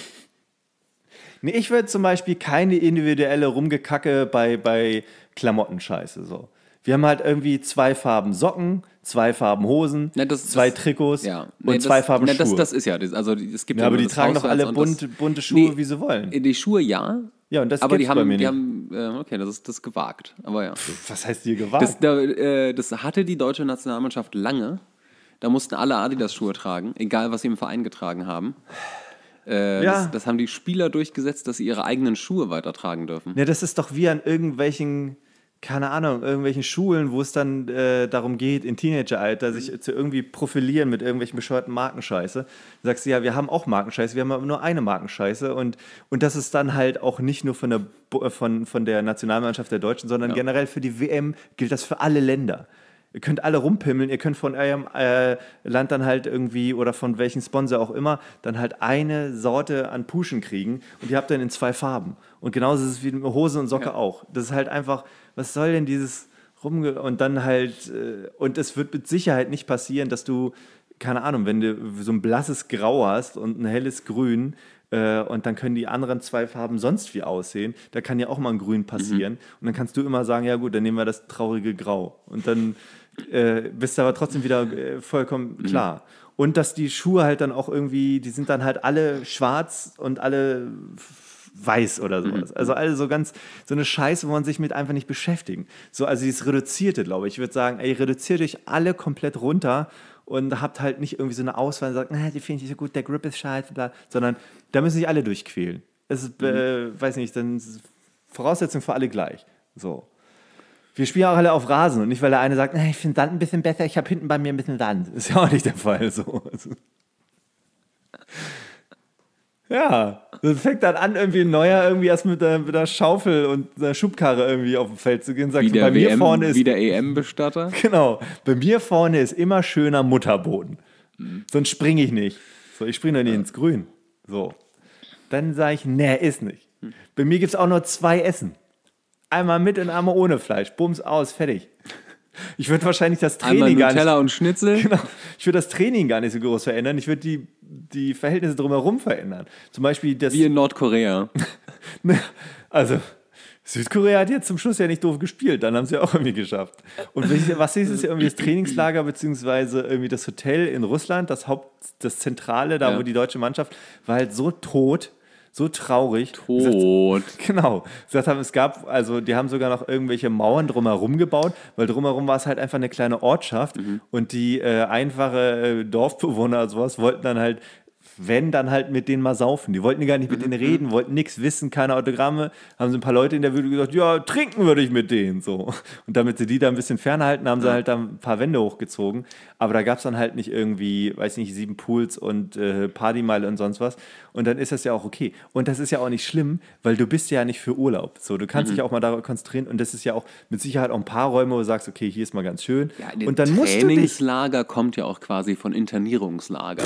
Nee, ich würde zum Beispiel keine individuelle Rumgekacke bei, bei Klamottenscheiße so. Wir haben halt irgendwie zwei Farben Socken, zwei Farben Hosen, ne, das, zwei das, Trikots ja. ne, und zwei das, Farben ne, Schuhe. Das, das ist ja, also es gibt ja, aber die tragen doch alle bunt, bunte Schuhe, wie sie wollen. Äh, die Schuhe ja. Ja, und das aber die haben, bei mir die haben, äh, okay, das ist das gewagt. Aber ja. Pff, was heißt hier gewagt? Das, da, äh, das hatte die deutsche Nationalmannschaft lange. Da mussten alle Adidas-Schuhe tragen, egal was sie im Verein getragen haben. Äh, ja. das, das, haben die Spieler durchgesetzt, dass sie ihre eigenen Schuhe weitertragen dürfen. Ja, ne, das ist doch wie an irgendwelchen keine Ahnung, irgendwelchen Schulen, wo es dann äh, darum geht, in Teenageralter sich mhm. zu irgendwie profilieren mit irgendwelchen bescheuerten Markenscheiße. Du sagst du, ja, wir haben auch Markenscheiße, wir haben aber nur eine Markenscheiße. Und, und das ist dann halt auch nicht nur von der, äh, von, von der Nationalmannschaft der Deutschen, sondern ja. generell für die WM gilt das für alle Länder. Ihr könnt alle rumpimmeln, ihr könnt von eurem äh, Land dann halt irgendwie oder von welchem Sponsor auch immer dann halt eine Sorte an Puschen kriegen und ihr habt dann in zwei Farben. Und genauso ist es wie mit Hose und Socke ja. auch. Das ist halt einfach, was soll denn dieses Rumge... Und dann halt, äh, und es wird mit Sicherheit nicht passieren, dass du, keine Ahnung, wenn du so ein blasses Grau hast und ein helles Grün, äh, und dann können die anderen zwei Farben sonst wie aussehen. Da kann ja auch mal ein Grün mhm. passieren. Mhm. Und dann kannst du immer sagen, ja gut, dann nehmen wir das traurige Grau. Und dann äh, bist du aber trotzdem wieder äh, vollkommen mhm. klar. Mhm. Und dass die Schuhe halt dann auch irgendwie, die sind dann halt alle schwarz und alle weiß oder mhm. sowas. Mhm. Also alle so ganz, so eine Scheiße, wo man sich mit einfach nicht beschäftigen. So, also dieses Reduzierte, glaube ich. Ich würde sagen, ey, reduziert euch alle komplett runter und habt halt nicht irgendwie so eine Auswahl und sagt, na, ah, die finde ich nicht so gut, der Grip ist scheiße, bla, sondern da müssen sich alle durchquälen. Es ist, mhm. äh, weiß nicht, dann Voraussetzung für alle gleich. So. Wir spielen auch alle auf Rasen und nicht, weil der eine sagt, ah, ich finde Sand ein bisschen besser, ich habe hinten bei mir ein bisschen Sand. Ist ja auch nicht der Fall so. Ja, dann fängt dann an, irgendwie ein Neuer irgendwie erst mit der, mit der Schaufel und der Schubkarre irgendwie auf dem Feld zu gehen. Sagt, wie bei mir WM, vorne ist. Wie der EM-Bestatter? Genau. Bei mir vorne ist immer schöner Mutterboden. Mhm. Sonst springe ich nicht. So, ich springe dann nicht ja. ins Grün. So. Dann sage ich, nee, ist nicht. Hm. Bei mir gibt es auch nur zwei Essen. Einmal mit und einmal ohne Fleisch. Bums aus, fertig. Ich würde wahrscheinlich das Training gar nicht. und Schnitzel. Genau. Ich würde das Training gar nicht so groß verändern. Ich würde die, die Verhältnisse drumherum verändern. Zum Beispiel das. Wie in Nordkorea. Ne, also, Südkorea hat jetzt zum Schluss ja nicht doof gespielt, dann haben sie auch irgendwie geschafft. Und was ist es irgendwie das Trainingslager beziehungsweise irgendwie das Hotel in Russland, das Haupt, das Zentrale, da ja. wo die deutsche Mannschaft war halt so tot, so traurig. Tot. Gesagt, genau. Gesagt haben, es gab, also die haben sogar noch irgendwelche Mauern drumherum gebaut, weil drumherum war es halt einfach eine kleine Ortschaft mhm. und die äh, einfache äh, Dorfbewohner und sowas wollten dann halt wenn, dann halt mit denen mal saufen. Die wollten gar nicht mit mhm. denen mhm. reden, wollten nichts wissen, keine Autogramme. Haben sie ein paar Leute in der Wüste gesagt, ja, trinken würde ich mit denen. So. Und damit sie die da ein bisschen fernhalten, haben sie halt da ein paar Wände hochgezogen. Aber da gab es dann halt nicht irgendwie, weiß nicht, sieben Pools und äh, Partymeile und sonst was. Und dann ist das ja auch okay. Und das ist ja auch nicht schlimm, weil du bist ja nicht für Urlaub. So, du kannst mhm. dich auch mal darauf konzentrieren. Und das ist ja auch mit Sicherheit auch ein paar Räume, wo du sagst, okay, hier ist mal ganz schön. Ja, und dann musst du dich... Trainingslager kommt ja auch quasi von Internierungslager.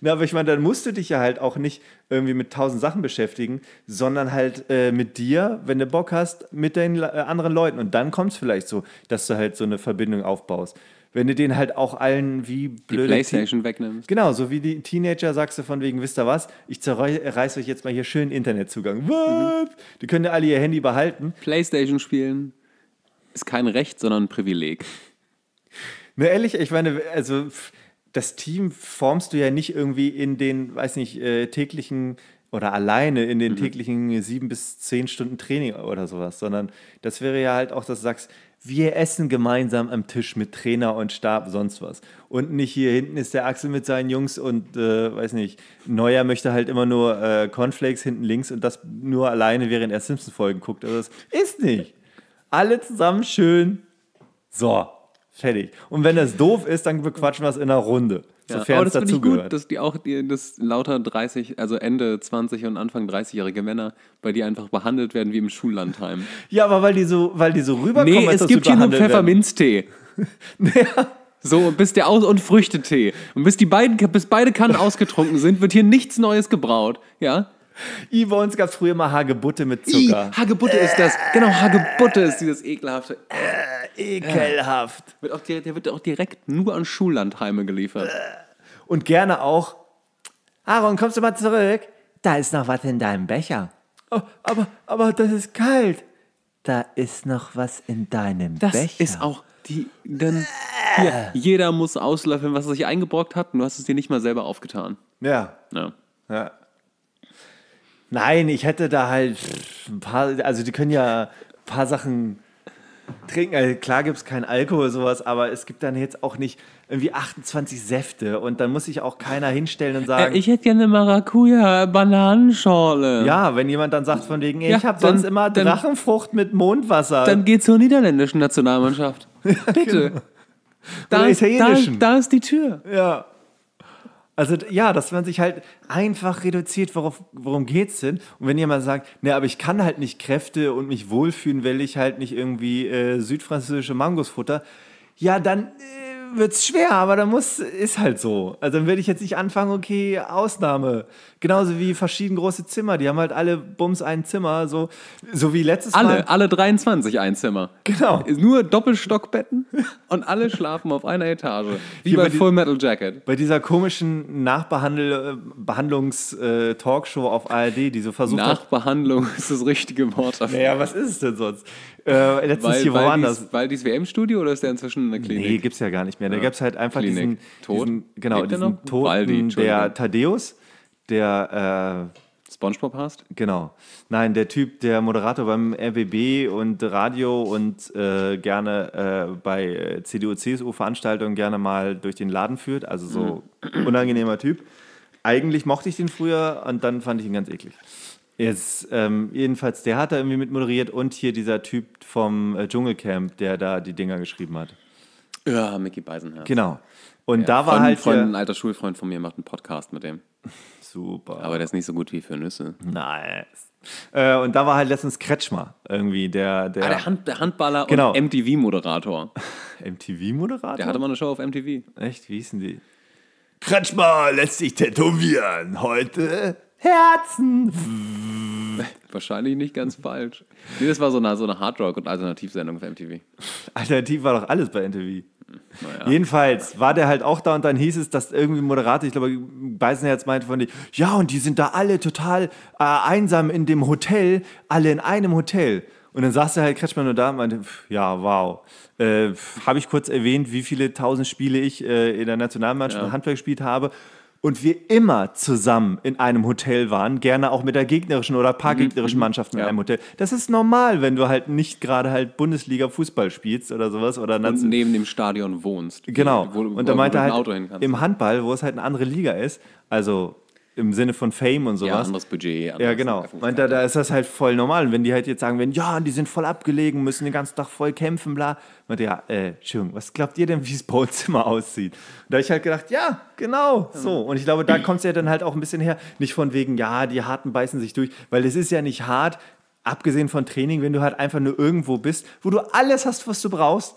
Na, aber ich meine, dann musst du dich ja halt auch nicht irgendwie mit tausend Sachen beschäftigen, sondern halt äh, mit dir, wenn du Bock hast, mit den äh, anderen Leuten. Und dann kommt es vielleicht so, dass du halt so eine Verbindung aufbaust. Wenn du den halt auch allen wie blöd. Die Playstation Te wegnimmst. Genau, so wie die Teenager sagst du von wegen, wisst ihr was, ich zerreiße euch jetzt mal hier schön Internetzugang. Was? Mhm. Die können ja alle ihr Handy behalten. Playstation spielen ist kein Recht, sondern ein Privileg. Na ehrlich, ich meine, also das Team formst du ja nicht irgendwie in den, weiß nicht, äh, täglichen oder alleine in den mhm. täglichen sieben bis zehn Stunden Training oder sowas, sondern das wäre ja halt auch, dass du sagst, wir essen gemeinsam am Tisch mit Trainer und Stab, sonst was. Und nicht hier hinten ist der Axel mit seinen Jungs und äh, weiß nicht, Neuer möchte halt immer nur äh, Cornflakes hinten links und das nur alleine, während er simpsons folgen guckt. Also das ist nicht. Alle zusammen schön. So, Fertig. Und wenn das doof ist, dann bequatschen wir es in einer Runde. Ja, sofern aber das finde ich gut, dass die auch die, dass lauter 30, also Ende 20 und Anfang 30-jährige Männer bei dir einfach behandelt werden wie im Schullandheim. ja, aber weil die so, weil die so rüberkommen, nee, als es gibt hier nur Pfefferminztee. naja. So, bis der Aus- und Früchtetee. Und bis die beiden, bis beide Kannen ausgetrunken sind, wird hier nichts Neues gebraut. Ja? I, bei gab früher mal Hagebutte mit Zucker. I, Hagebutte äh, ist das. Genau, Hagebutte ist dieses ekelhafte. Äh, ekelhaft. Ja. Wird auch, der wird auch direkt nur an Schullandheime geliefert. Äh, und gerne auch. Aaron, kommst du mal zurück? Da ist noch was in deinem Becher. Oh, aber, aber das ist kalt. Da ist noch was in deinem das Becher. Das ist auch die. Dann, ja, jeder muss auslöffeln, was er sich eingebrockt hat, und du hast es dir nicht mal selber aufgetan. Ja. Ja. ja. Nein, ich hätte da halt ein paar, also die können ja ein paar Sachen trinken. Also klar gibt es keinen Alkohol, sowas, aber es gibt dann jetzt auch nicht irgendwie 28 Säfte und dann muss sich auch keiner hinstellen und sagen. Äh, ich hätte gerne eine Maracuja-Bananenschorle. Ja, wenn jemand dann sagt von wegen, ey, ja, ich habe sonst immer dann, Drachenfrucht mit Mondwasser. Dann geht zur niederländischen Nationalmannschaft. Bitte. genau. da, ist, da, da ist die Tür. Ja. Also ja, dass man sich halt einfach reduziert, worauf, worum geht's denn? Und wenn jemand sagt, ne, aber ich kann halt nicht Kräfte und mich wohlfühlen, weil ich halt nicht irgendwie äh, südfranzösische Mangos futter, ja, dann Äh, wird es schwer, aber da muss, ist halt so. Also dann werde ich jetzt nicht anfangen, okay, Ausnahme. Genauso wie verschieden große Zimmer, die haben halt alle Bums ein Zimmer, so, so wie letztes alle, Mal. Alle, 23 ein Zimmer. Genau. Nur Doppelstockbetten und alle schlafen auf einer Etage. Wie Hier bei, bei Full Metal Jacket. Bei dieser komischen Nachbehandlungs-Talkshow äh, äh, auf ARD, die so versucht Nachbehandlung hat, ist das richtige Wort dafür. Naja, was ist es denn sonst? Äh, letztens weil, hier weil woanders. Dies, weil dies WM-Studio oder ist der inzwischen eine Klinik? Nee, gibt es ja gar nicht mehr mehr. Da ja. gab es halt einfach Klinik. diesen, diesen genau, diesen Toten, Baldi, der Thaddeus, der äh, SpongeBob hast? Genau. Nein, der Typ, der Moderator beim RBB und Radio und äh, gerne äh, bei CDU-CSU-Veranstaltungen gerne mal durch den Laden führt. Also so mhm. unangenehmer Typ. Eigentlich mochte ich den früher und dann fand ich ihn ganz eklig. Jetzt, ähm, jedenfalls, der hat da irgendwie mit moderiert und hier dieser Typ vom äh, Dschungelcamp, der da die Dinger geschrieben hat. Ja, Mickey Beisenherz. Genau. Und ja, da war von, halt. Von, ein alter Schulfreund von mir macht einen Podcast mit dem. Super. Aber der ist nicht so gut wie für Nüsse. Nice. Äh, und da war halt letztens Kretschmer irgendwie, der. Der, ah, der, Hand, der Handballer genau. und MTV-Moderator. MTV-Moderator? Der hatte mal eine Show auf MTV. Echt? Wie hießen die? Kretschmer lässt sich tätowieren. Heute Herzen. Wahrscheinlich nicht ganz falsch. Nee, das war so eine, so eine Hardrock- und Alternativsendung für MTV. Alternativ war doch alles bei MTV. Naja. Jedenfalls war der halt auch da und dann hieß es, dass irgendwie Moderator, ich glaube, Beißenherz meinte von dir, ja, und die sind da alle total äh, einsam in dem Hotel, alle in einem Hotel. Und dann saß der halt Kretschmann nur da und meinte, pf, ja, wow. Äh, Habe ich kurz erwähnt, wie viele tausend Spiele ich äh, in der Nationalmannschaft ja. Handwerk gespielt habe? und wir immer zusammen in einem Hotel waren, gerne auch mit der gegnerischen oder paar paargegnerischen mhm, mhm. Mannschaft in einem Hotel. Das ist normal, wenn du halt nicht gerade halt Bundesliga Fußball spielst oder sowas oder und neben dem Stadion wohnst. Genau. Wo, wo, und da meinte er halt im Handball, wo es halt eine andere Liga ist, also im Sinne von Fame und sowas. Ja, anderes Budget. Anderes ja, genau. Meint er, da ist das halt voll normal. Und wenn die halt jetzt sagen, wenn ja, die sind voll abgelegen, müssen den ganzen Tag voll kämpfen, bla. Meint er, ja, äh, Entschuldigung, was glaubt ihr denn, wie das Bozimmer aussieht? Und da habe ich halt gedacht, ja, genau, so. Und ich glaube, da kommt es ja dann halt auch ein bisschen her. Nicht von wegen, ja, die Harten beißen sich durch, weil es ist ja nicht hart, abgesehen von Training, wenn du halt einfach nur irgendwo bist, wo du alles hast, was du brauchst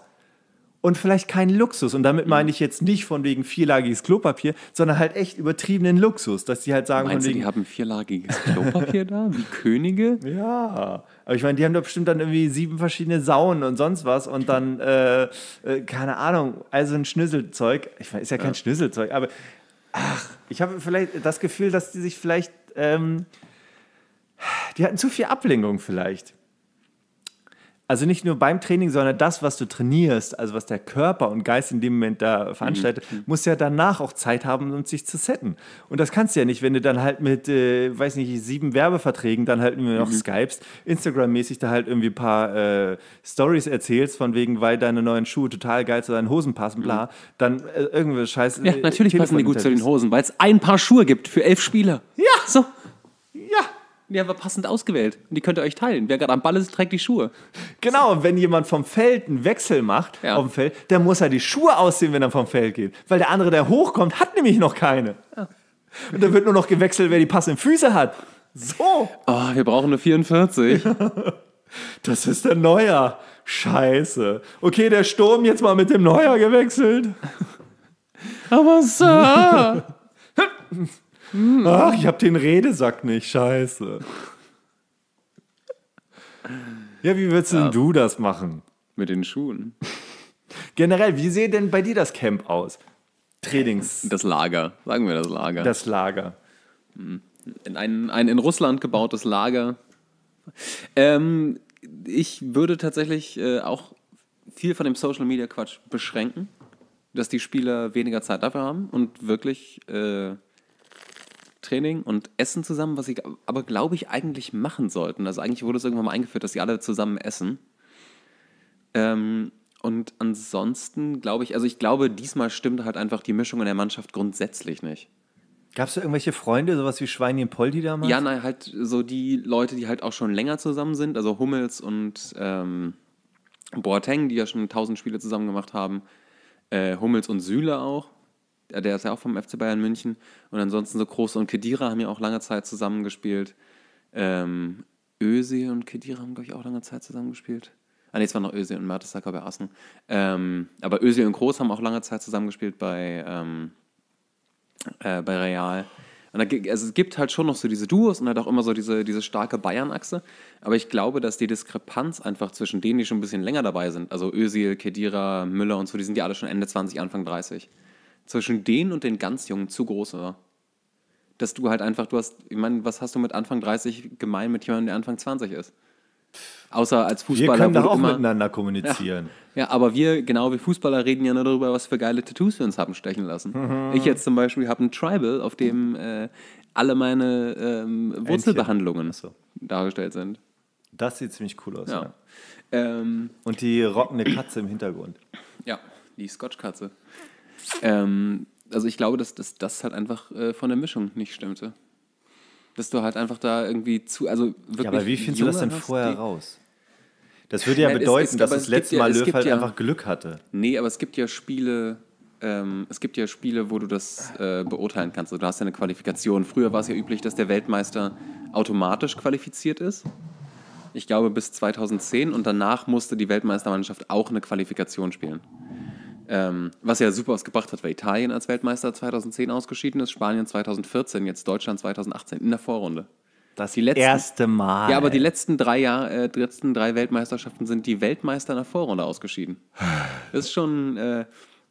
und vielleicht keinen Luxus. Und damit mhm. meine ich jetzt nicht von wegen vierlagiges Klopapier, sondern halt echt übertriebenen Luxus, dass die halt sagen, Meinst von wegen, du, die haben vierlagiges Klopapier da, wie Könige? Ja, aber ich meine, die haben doch bestimmt dann irgendwie sieben verschiedene Sauen und sonst was und dann, äh, äh, keine Ahnung, also ein Schnüsselzeug. Ich meine, ist ja kein ja. Schnüsselzeug, aber ach, ich habe vielleicht das Gefühl, dass die sich vielleicht, ähm, die hatten zu viel Ablenkung vielleicht also nicht nur beim Training, sondern das, was du trainierst, also was der Körper und Geist in dem Moment da veranstaltet, mhm. muss ja danach auch Zeit haben, um sich zu setten. Und das kannst du ja nicht, wenn du dann halt mit, äh, weiß nicht, sieben Werbeverträgen dann halt nur noch mhm. skypst, Instagram-mäßig da halt irgendwie ein paar äh, Stories erzählst, von wegen, weil deine neuen Schuhe total geil zu deinen Hosen passen, bla, mhm. dann äh, irgendwelche Scheiße. Ja, äh, natürlich Telefon passen die gut zu den Hosen, weil es ein paar Schuhe gibt für elf Spieler. Ja! So. Die haben wir passend ausgewählt. Und die könnt ihr euch teilen. Wer gerade am Ball ist, trägt die Schuhe. Genau, und wenn jemand vom Feld einen Wechsel macht ja. auf dem Feld, dann muss er die Schuhe aussehen, wenn er vom Feld geht. Weil der andere, der hochkommt, hat nämlich noch keine. Ja. Und dann wird nur noch gewechselt, wer die passenden Füße hat. So. Oh, wir brauchen eine 44. das ist der Neuer. Scheiße. Okay, der Sturm jetzt mal mit dem Neuer gewechselt. Aber Sir. Hm. Ach, ich habe den Redesack nicht, scheiße. ja, wie würdest ja. denn du das machen? Mit den Schuhen. Generell, wie sieht denn bei dir das Camp aus? Trainings. Das Lager, sagen wir das Lager. Das Lager. Hm. Ein, ein in Russland gebautes Lager. Ähm, ich würde tatsächlich äh, auch viel von dem Social Media Quatsch beschränken, dass die Spieler weniger Zeit dafür haben und wirklich äh, Training und Essen zusammen, was sie aber, glaube ich, eigentlich machen sollten. Also eigentlich wurde es irgendwann mal eingeführt, dass sie alle zusammen essen. Ähm, und ansonsten glaube ich, also ich glaube, diesmal stimmt halt einfach die Mischung in der Mannschaft grundsätzlich nicht. Gab es da irgendwelche Freunde, sowas wie Schweinchen Poldi damals? Ja, nein, halt so die Leute, die halt auch schon länger zusammen sind, also Hummels und ähm, Boateng, die ja schon tausend Spiele zusammen gemacht haben, äh, Hummels und Sühle auch. Äh, der ist ja auch vom FC Bayern München. Und ansonsten so Groß und Kedira haben ja auch lange Zeit zusammengespielt. Ähm, Öse und Kedira haben, glaube ich, auch lange Zeit zusammengespielt. Ah, nee, es waren noch Öse und Mertesacker bei Arsenal. Ähm, aber Öse und Groß haben auch lange Zeit zusammengespielt bei, ähm, äh, bei Real. Und da, also es gibt halt schon noch so diese Duos und halt auch immer so diese, diese starke Bayern-Achse. Aber ich glaube, dass die Diskrepanz einfach zwischen denen, die schon ein bisschen länger dabei sind, also Özil, Kedira, Müller und so, die sind ja alle schon Ende 20, Anfang 30 zwischen denen und den ganz Jungen zu groß war. Dass du halt einfach, du hast, ich meine, was hast du mit Anfang 30 gemein mit jemandem, der Anfang 20 ist? Außer als Fußballer. Wir können da auch immer, miteinander kommunizieren. Ja, ja, aber wir, genau, wie Fußballer reden ja nur darüber, was für geile Tattoos wir uns haben stechen lassen. Mhm. Ich jetzt zum Beispiel habe ein Tribal, auf dem äh, alle meine ähm, Wurzelbehandlungen so. dargestellt sind. Das sieht ziemlich cool aus. Ja. ja. Ähm, Und die rockende Katze im Hintergrund. Ja, die Scotch-Katze. Ähm, also ich glaube, dass, dass das halt einfach äh, von der Mischung nicht stimmte. Dass du halt einfach da irgendwie zu, also wirklich. Ja, aber wie findest du das denn vorher raus? Das würde ja Nein, bedeuten, es, es, dass das letzte ja, Mal Löw halt ja, einfach Glück hatte. Nee, aber es gibt ja Spiele, ähm, es gibt ja Spiele, wo du das äh, beurteilen kannst. Also, du hast ja eine Qualifikation. Früher war es ja üblich, dass der Weltmeister automatisch qualifiziert ist. Ich glaube bis 2010 und danach musste die Weltmeistermannschaft auch eine Qualifikation spielen. Ähm, was ja super was gebracht hat, weil Italien als Weltmeister 2010 ausgeschieden ist, Spanien 2014, jetzt Deutschland 2018 in der Vorrunde. Das die letzten, erste Mal. Ja, aber die letzten drei Jahr, äh, letzten drei Weltmeisterschaften sind die Weltmeister in der Vorrunde ausgeschieden. Das ist schon, äh,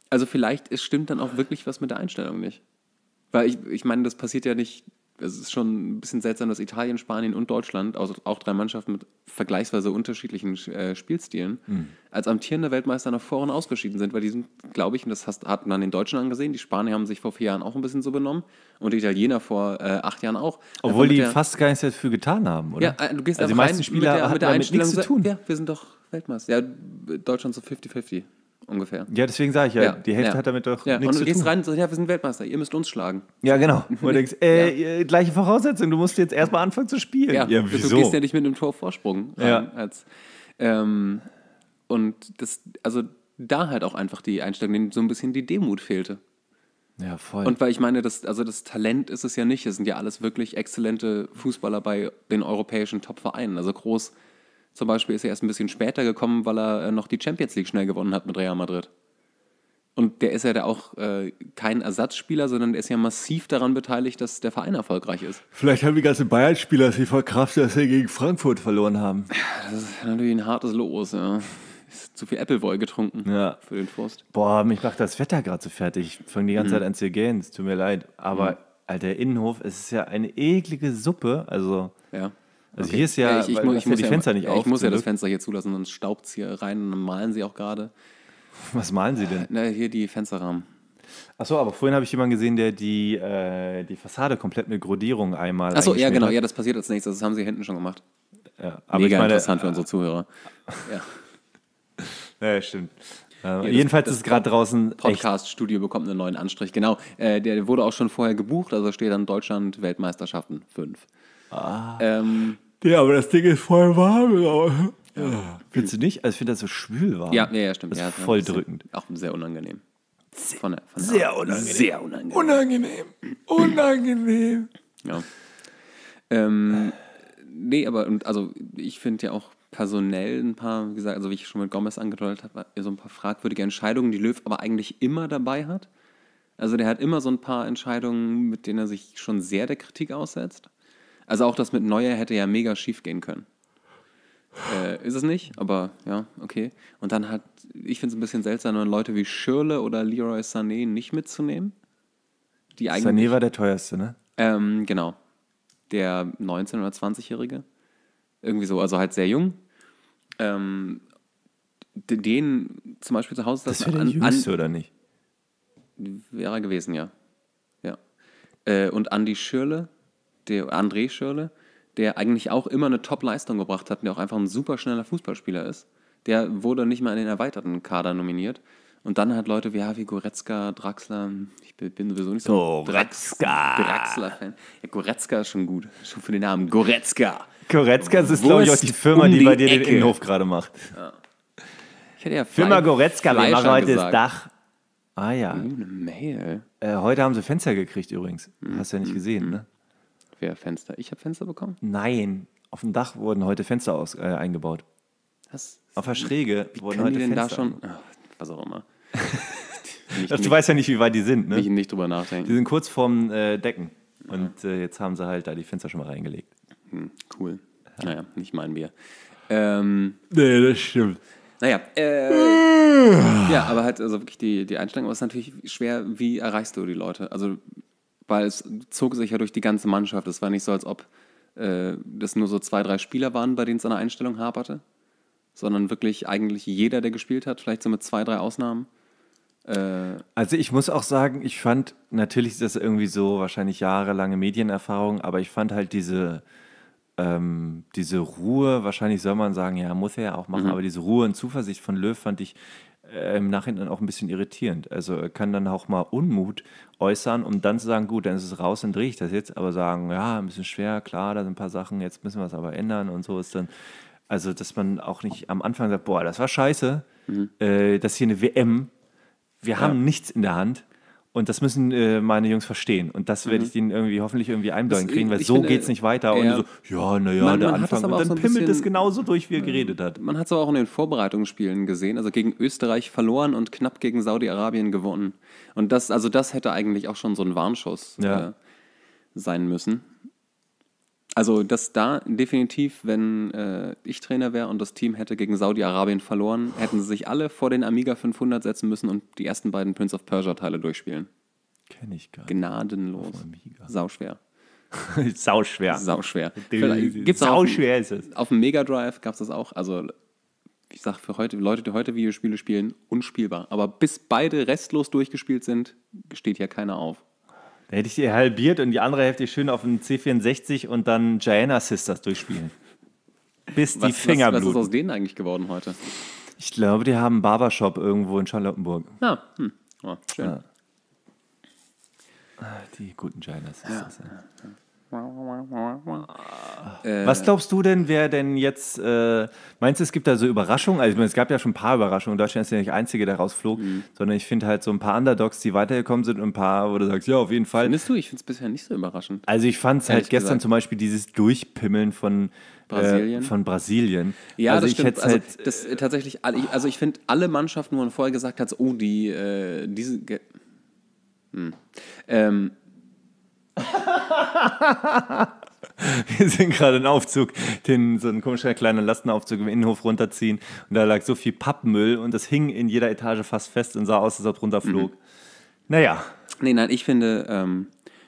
also vielleicht ist, stimmt dann auch wirklich was mit der Einstellung nicht. Weil ich, ich meine, das passiert ja nicht es ist schon ein bisschen seltsam, dass Italien, Spanien und Deutschland, also auch drei Mannschaften mit vergleichsweise unterschiedlichen äh, Spielstilen, mhm. als amtierende Weltmeister nach vorne und ausgeschieden sind, weil die sind, glaube ich, und das hast, hat man den Deutschen angesehen, die Spanier haben sich vor vier Jahren auch ein bisschen so benommen und die Italiener vor äh, acht Jahren auch. Obwohl die der, fast gar nichts dafür getan haben, oder? Ja, äh, du gehst also die meisten rein, Spieler mit der, mit der Einstellung nichts zu tun. Ja, wir sind doch Weltmeister. Ja, Deutschland so 50-50 ungefähr. Ja, deswegen sage ich ja, ja, die Hälfte ja. hat damit doch ja. nichts zu tun. Und du gehst rein und sagst, ja, wir sind Weltmeister, ihr müsst uns schlagen. Ja, genau. Und du denkst, äh, gleiche Voraussetzung, du musst jetzt erstmal anfangen zu spielen. Ja, ja wieso? Du gehst ja nicht mit einem Vorsprung rein. Als, ähm, und das, also da halt auch einfach die Einstellung, denen so ein bisschen die Demut fehlte. Ja, voll. Und weil ich meine, das, also das Talent ist es ja nicht. Es sind ja alles wirklich exzellente Fußballer bei den europäischen Top-Vereinen. Also groß zum Beispiel ist er erst ein bisschen später gekommen, weil er äh, noch die Champions League schnell gewonnen hat mit Real Madrid. Und der ist ja da auch äh, kein Ersatzspieler, sondern der ist ja massiv daran beteiligt, dass der Verein erfolgreich ist. Vielleicht haben die ganzen Bayern-Spieler sich verkraftet, dass sie gegen Frankfurt verloren haben. das ist natürlich ein hartes Los. Ja. Ist zu viel Appleboy getrunken ja. für den Forst. Boah, mich macht das Wetter gerade so fertig. Ich fange die ganze mhm. Zeit an zu gehen, es tut mir leid. Aber, mhm. alter Innenhof, es ist ja eine eklige Suppe. Also, ja. Also okay. hier ist ja, ich, ich, weil, ich, ich muss die ja, Fenster nicht auf. Ich muss ja das Fenster hier zulassen, sonst staubt es hier rein und malen sie auch gerade. Was malen sie denn? Na, hier die Fensterrahmen. Achso, aber vorhin habe ich jemanden gesehen, der die, äh, die Fassade komplett mit Grodierung einmal. Achso, ja, genau, ja, das passiert als nächstes. Das haben sie hinten schon gemacht. Ja, aber Mega ich meine, interessant für äh, unsere Zuhörer. ja. Ja, stimmt. Ähm, ja, jedenfalls das, ist gerade draußen. Podcast-Studio bekommt einen neuen Anstrich, genau. Äh, der wurde auch schon vorher gebucht, also steht dann Deutschland Weltmeisterschaften 5. Ah. Ähm, ja, aber das Ding ist voll warm. Ja. Findest du nicht? Also ich finde das so schwül warm. Ja, ja, ja stimmt. Das ist ja, voll drückend. Auch sehr unangenehm. Von der, von der sehr Art. unangenehm. Sehr unangenehm. Unangenehm. Unangenehm. ja. Ähm, nee, aber und, also ich finde ja auch personell ein paar, wie gesagt, also wie ich schon mit Gomez angedeutet habe, so ein paar fragwürdige Entscheidungen, die Löw aber eigentlich immer dabei hat. Also der hat immer so ein paar Entscheidungen, mit denen er sich schon sehr der Kritik aussetzt. Also auch das mit Neuer hätte ja mega schief gehen können. Äh, ist es nicht, aber ja, okay. Und dann hat, ich finde es ein bisschen seltsam, dann Leute wie Schirle oder Leroy Sané nicht mitzunehmen. Die Sané war der teuerste, ne? Ähm, genau. Der 19- oder 20-Jährige. Irgendwie so, also halt sehr jung. Ähm, den zum Beispiel zu Hause das wäre der an, Jüngste, an, oder nicht? Wäre er gewesen, ja. ja. Äh, und Andy Schirle, der André Schirle, der eigentlich auch immer eine Top-Leistung gebracht hat, der auch einfach ein super schneller Fußballspieler ist. Der wurde nicht mal in den erweiterten Kader nominiert. Und dann hat Leute wie Javi Goretzka, Draxler, ich bin sowieso nicht so Goretzka. Draxler-Fan. Ja, Goretzka ist schon gut, schon für den Namen. Goretzka. Goretzka ist, glaube ich, auch die Firma, um die, die, bei dir den Innenhof gerade macht. Ja. Ich hätte ja Firma Goretzka, wir machen heute gesagt. das Dach. Ah ja. Oh, eine Mail. Äh, heute haben sie Fenster gekriegt übrigens. Hm, Hast du ja nicht hm, gesehen, ne? Wer Fenster? Ich habe Fenster bekommen? Nein, auf dem Dach wurden heute Fenster aus, äh, eingebaut. Was? Auf der Schräge wie wurden heute die denn Fenster. Da schon, ach, ah, was auch immer. nicht, also, du weißt ja nicht, wie weit die sind, ne? Nicht, nicht drüber nachdenken. Die sind kurz vorm äh, Decken. Ja. Und äh, jetzt haben sie halt da die Fenster schon mal reingelegt. Hm, cool. Ja. Naja, nicht mein Bier. Ähm, nee, das stimmt. Naja, äh, ah. ja, aber halt also wirklich die, die Einstellung, aber es ist natürlich schwer, wie erreichst du die Leute? Also weil es zog sich ja durch die ganze Mannschaft. Es war nicht so, als ob äh, das nur so zwei, drei Spieler waren, bei denen es an der Einstellung haperte, sondern wirklich eigentlich jeder, der gespielt hat, vielleicht so mit zwei, drei Ausnahmen. Äh, also ich muss auch sagen, ich fand, natürlich ist das irgendwie so wahrscheinlich jahrelange Medienerfahrung, aber ich fand halt diese, ähm, diese Ruhe, wahrscheinlich soll man sagen, ja, muss er ja auch machen, mhm. aber diese Ruhe und Zuversicht von Löw fand ich äh, im Nachhinein auch ein bisschen irritierend. Also kann dann auch mal Unmut äußern, um dann zu sagen, gut, dann ist es raus, dann drehe ich das jetzt, aber sagen, ja, ein bisschen schwer, klar, da sind ein paar Sachen, jetzt müssen wir es aber ändern und so ist dann, also dass man auch nicht am Anfang sagt, boah, das war scheiße, mhm. äh, das ist hier eine WM, wir ja. haben nichts in der Hand, und das müssen äh, meine Jungs verstehen. Und das mhm. werde ich denen irgendwie hoffentlich irgendwie einbläuen kriegen, weil so geht es nicht weiter. Ja. Und so, ja, naja, der Anfang. Und dann so pimmelt es genauso durch, wie er mhm. geredet hat. Man hat es auch in den Vorbereitungsspielen gesehen. Also gegen Österreich verloren und knapp gegen Saudi-Arabien gewonnen. Und das, also das hätte eigentlich auch schon so ein Warnschuss ja. äh, sein müssen. Also, dass da definitiv, wenn äh, ich Trainer wäre und das Team hätte gegen Saudi-Arabien verloren, hätten sie sich alle vor den Amiga 500 setzen müssen und die ersten beiden Prince of Persia-Teile durchspielen. Kenne ich gar nicht. Gnadenlos. Sauschwer. Sauschwer. Sauschwer. Gibt's Sauschwer ist es. Auf dem Mega Drive gab es das auch. Also, ich sag für heute, Leute, die heute Videospiele spielen, unspielbar. Aber bis beide restlos durchgespielt sind, steht ja keiner auf. Da hätte ich die halbiert und die andere Hälfte schön auf den C64 und dann Gianna Sisters durchspielen. Bis was, die Finger was, was ist aus denen eigentlich geworden heute? Ich glaube, die haben einen Barbershop irgendwo in Charlottenburg. Ah, hm. oh, schön. Ja. Ah, die guten Gianna Sisters. Ja. Ja. Was glaubst du denn, wer denn jetzt, äh, meinst du, es gibt da so Überraschungen? Also, es gab ja schon ein paar Überraschungen. Deutschland ist ja nicht der Einzige, der rausflog, mhm. sondern ich finde halt so ein paar Underdogs, die weitergekommen sind und ein paar, wo du sagst, ja, auf jeden Fall. Findest du? Ich finde es bisher nicht so überraschend. Also, ich fand es halt gestern gesagt. zum Beispiel dieses Durchpimmeln von äh, Brasilien. Äh, von Brasilien. Ja, also das ich stimmt. Also, halt, das, äh, tatsächlich, ich, also ich finde alle Mannschaften, wo man vorher gesagt hat, oh, die, äh, diese. Hm. Ähm, wir sind gerade einen Aufzug, den, so ein komischer kleiner Lastenaufzug im Innenhof runterziehen. Und da lag so viel Pappmüll und das hing in jeder Etage fast fest und sah aus, als ob runterflog. Mhm. Naja. Nee, nein, ich finde, ähm,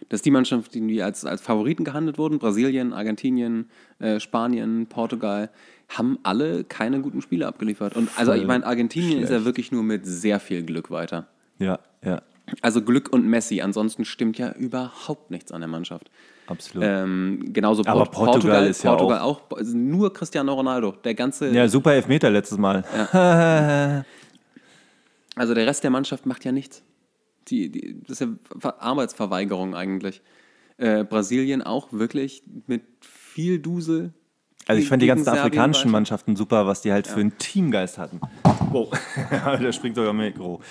dass die Mannschaften, die als, als Favoriten gehandelt wurden, Brasilien, Argentinien, äh, Spanien, Portugal, haben alle keine guten Spiele abgeliefert. Und also ich meine, Argentinien schlecht. ist ja wirklich nur mit sehr viel Glück weiter. Ja, ja. Also Glück und Messi, ansonsten stimmt ja überhaupt nichts an der Mannschaft. Absolut. Ähm, genauso Aber Port Portugal, Portugal, ist ja Portugal auch, auch also nur Cristiano Ronaldo, der ganze Ja, super Elfmeter letztes Mal. Ja. also der Rest der Mannschaft macht ja nichts. Die, die, das ist ja Arbeitsverweigerung eigentlich. Äh, Brasilien auch wirklich mit viel Dusel. Also ich fand die ganzen Serbien afrikanischen Mannschaften super, was die halt ja. für einen Teamgeist hatten. oh. da springt sogar Mikro.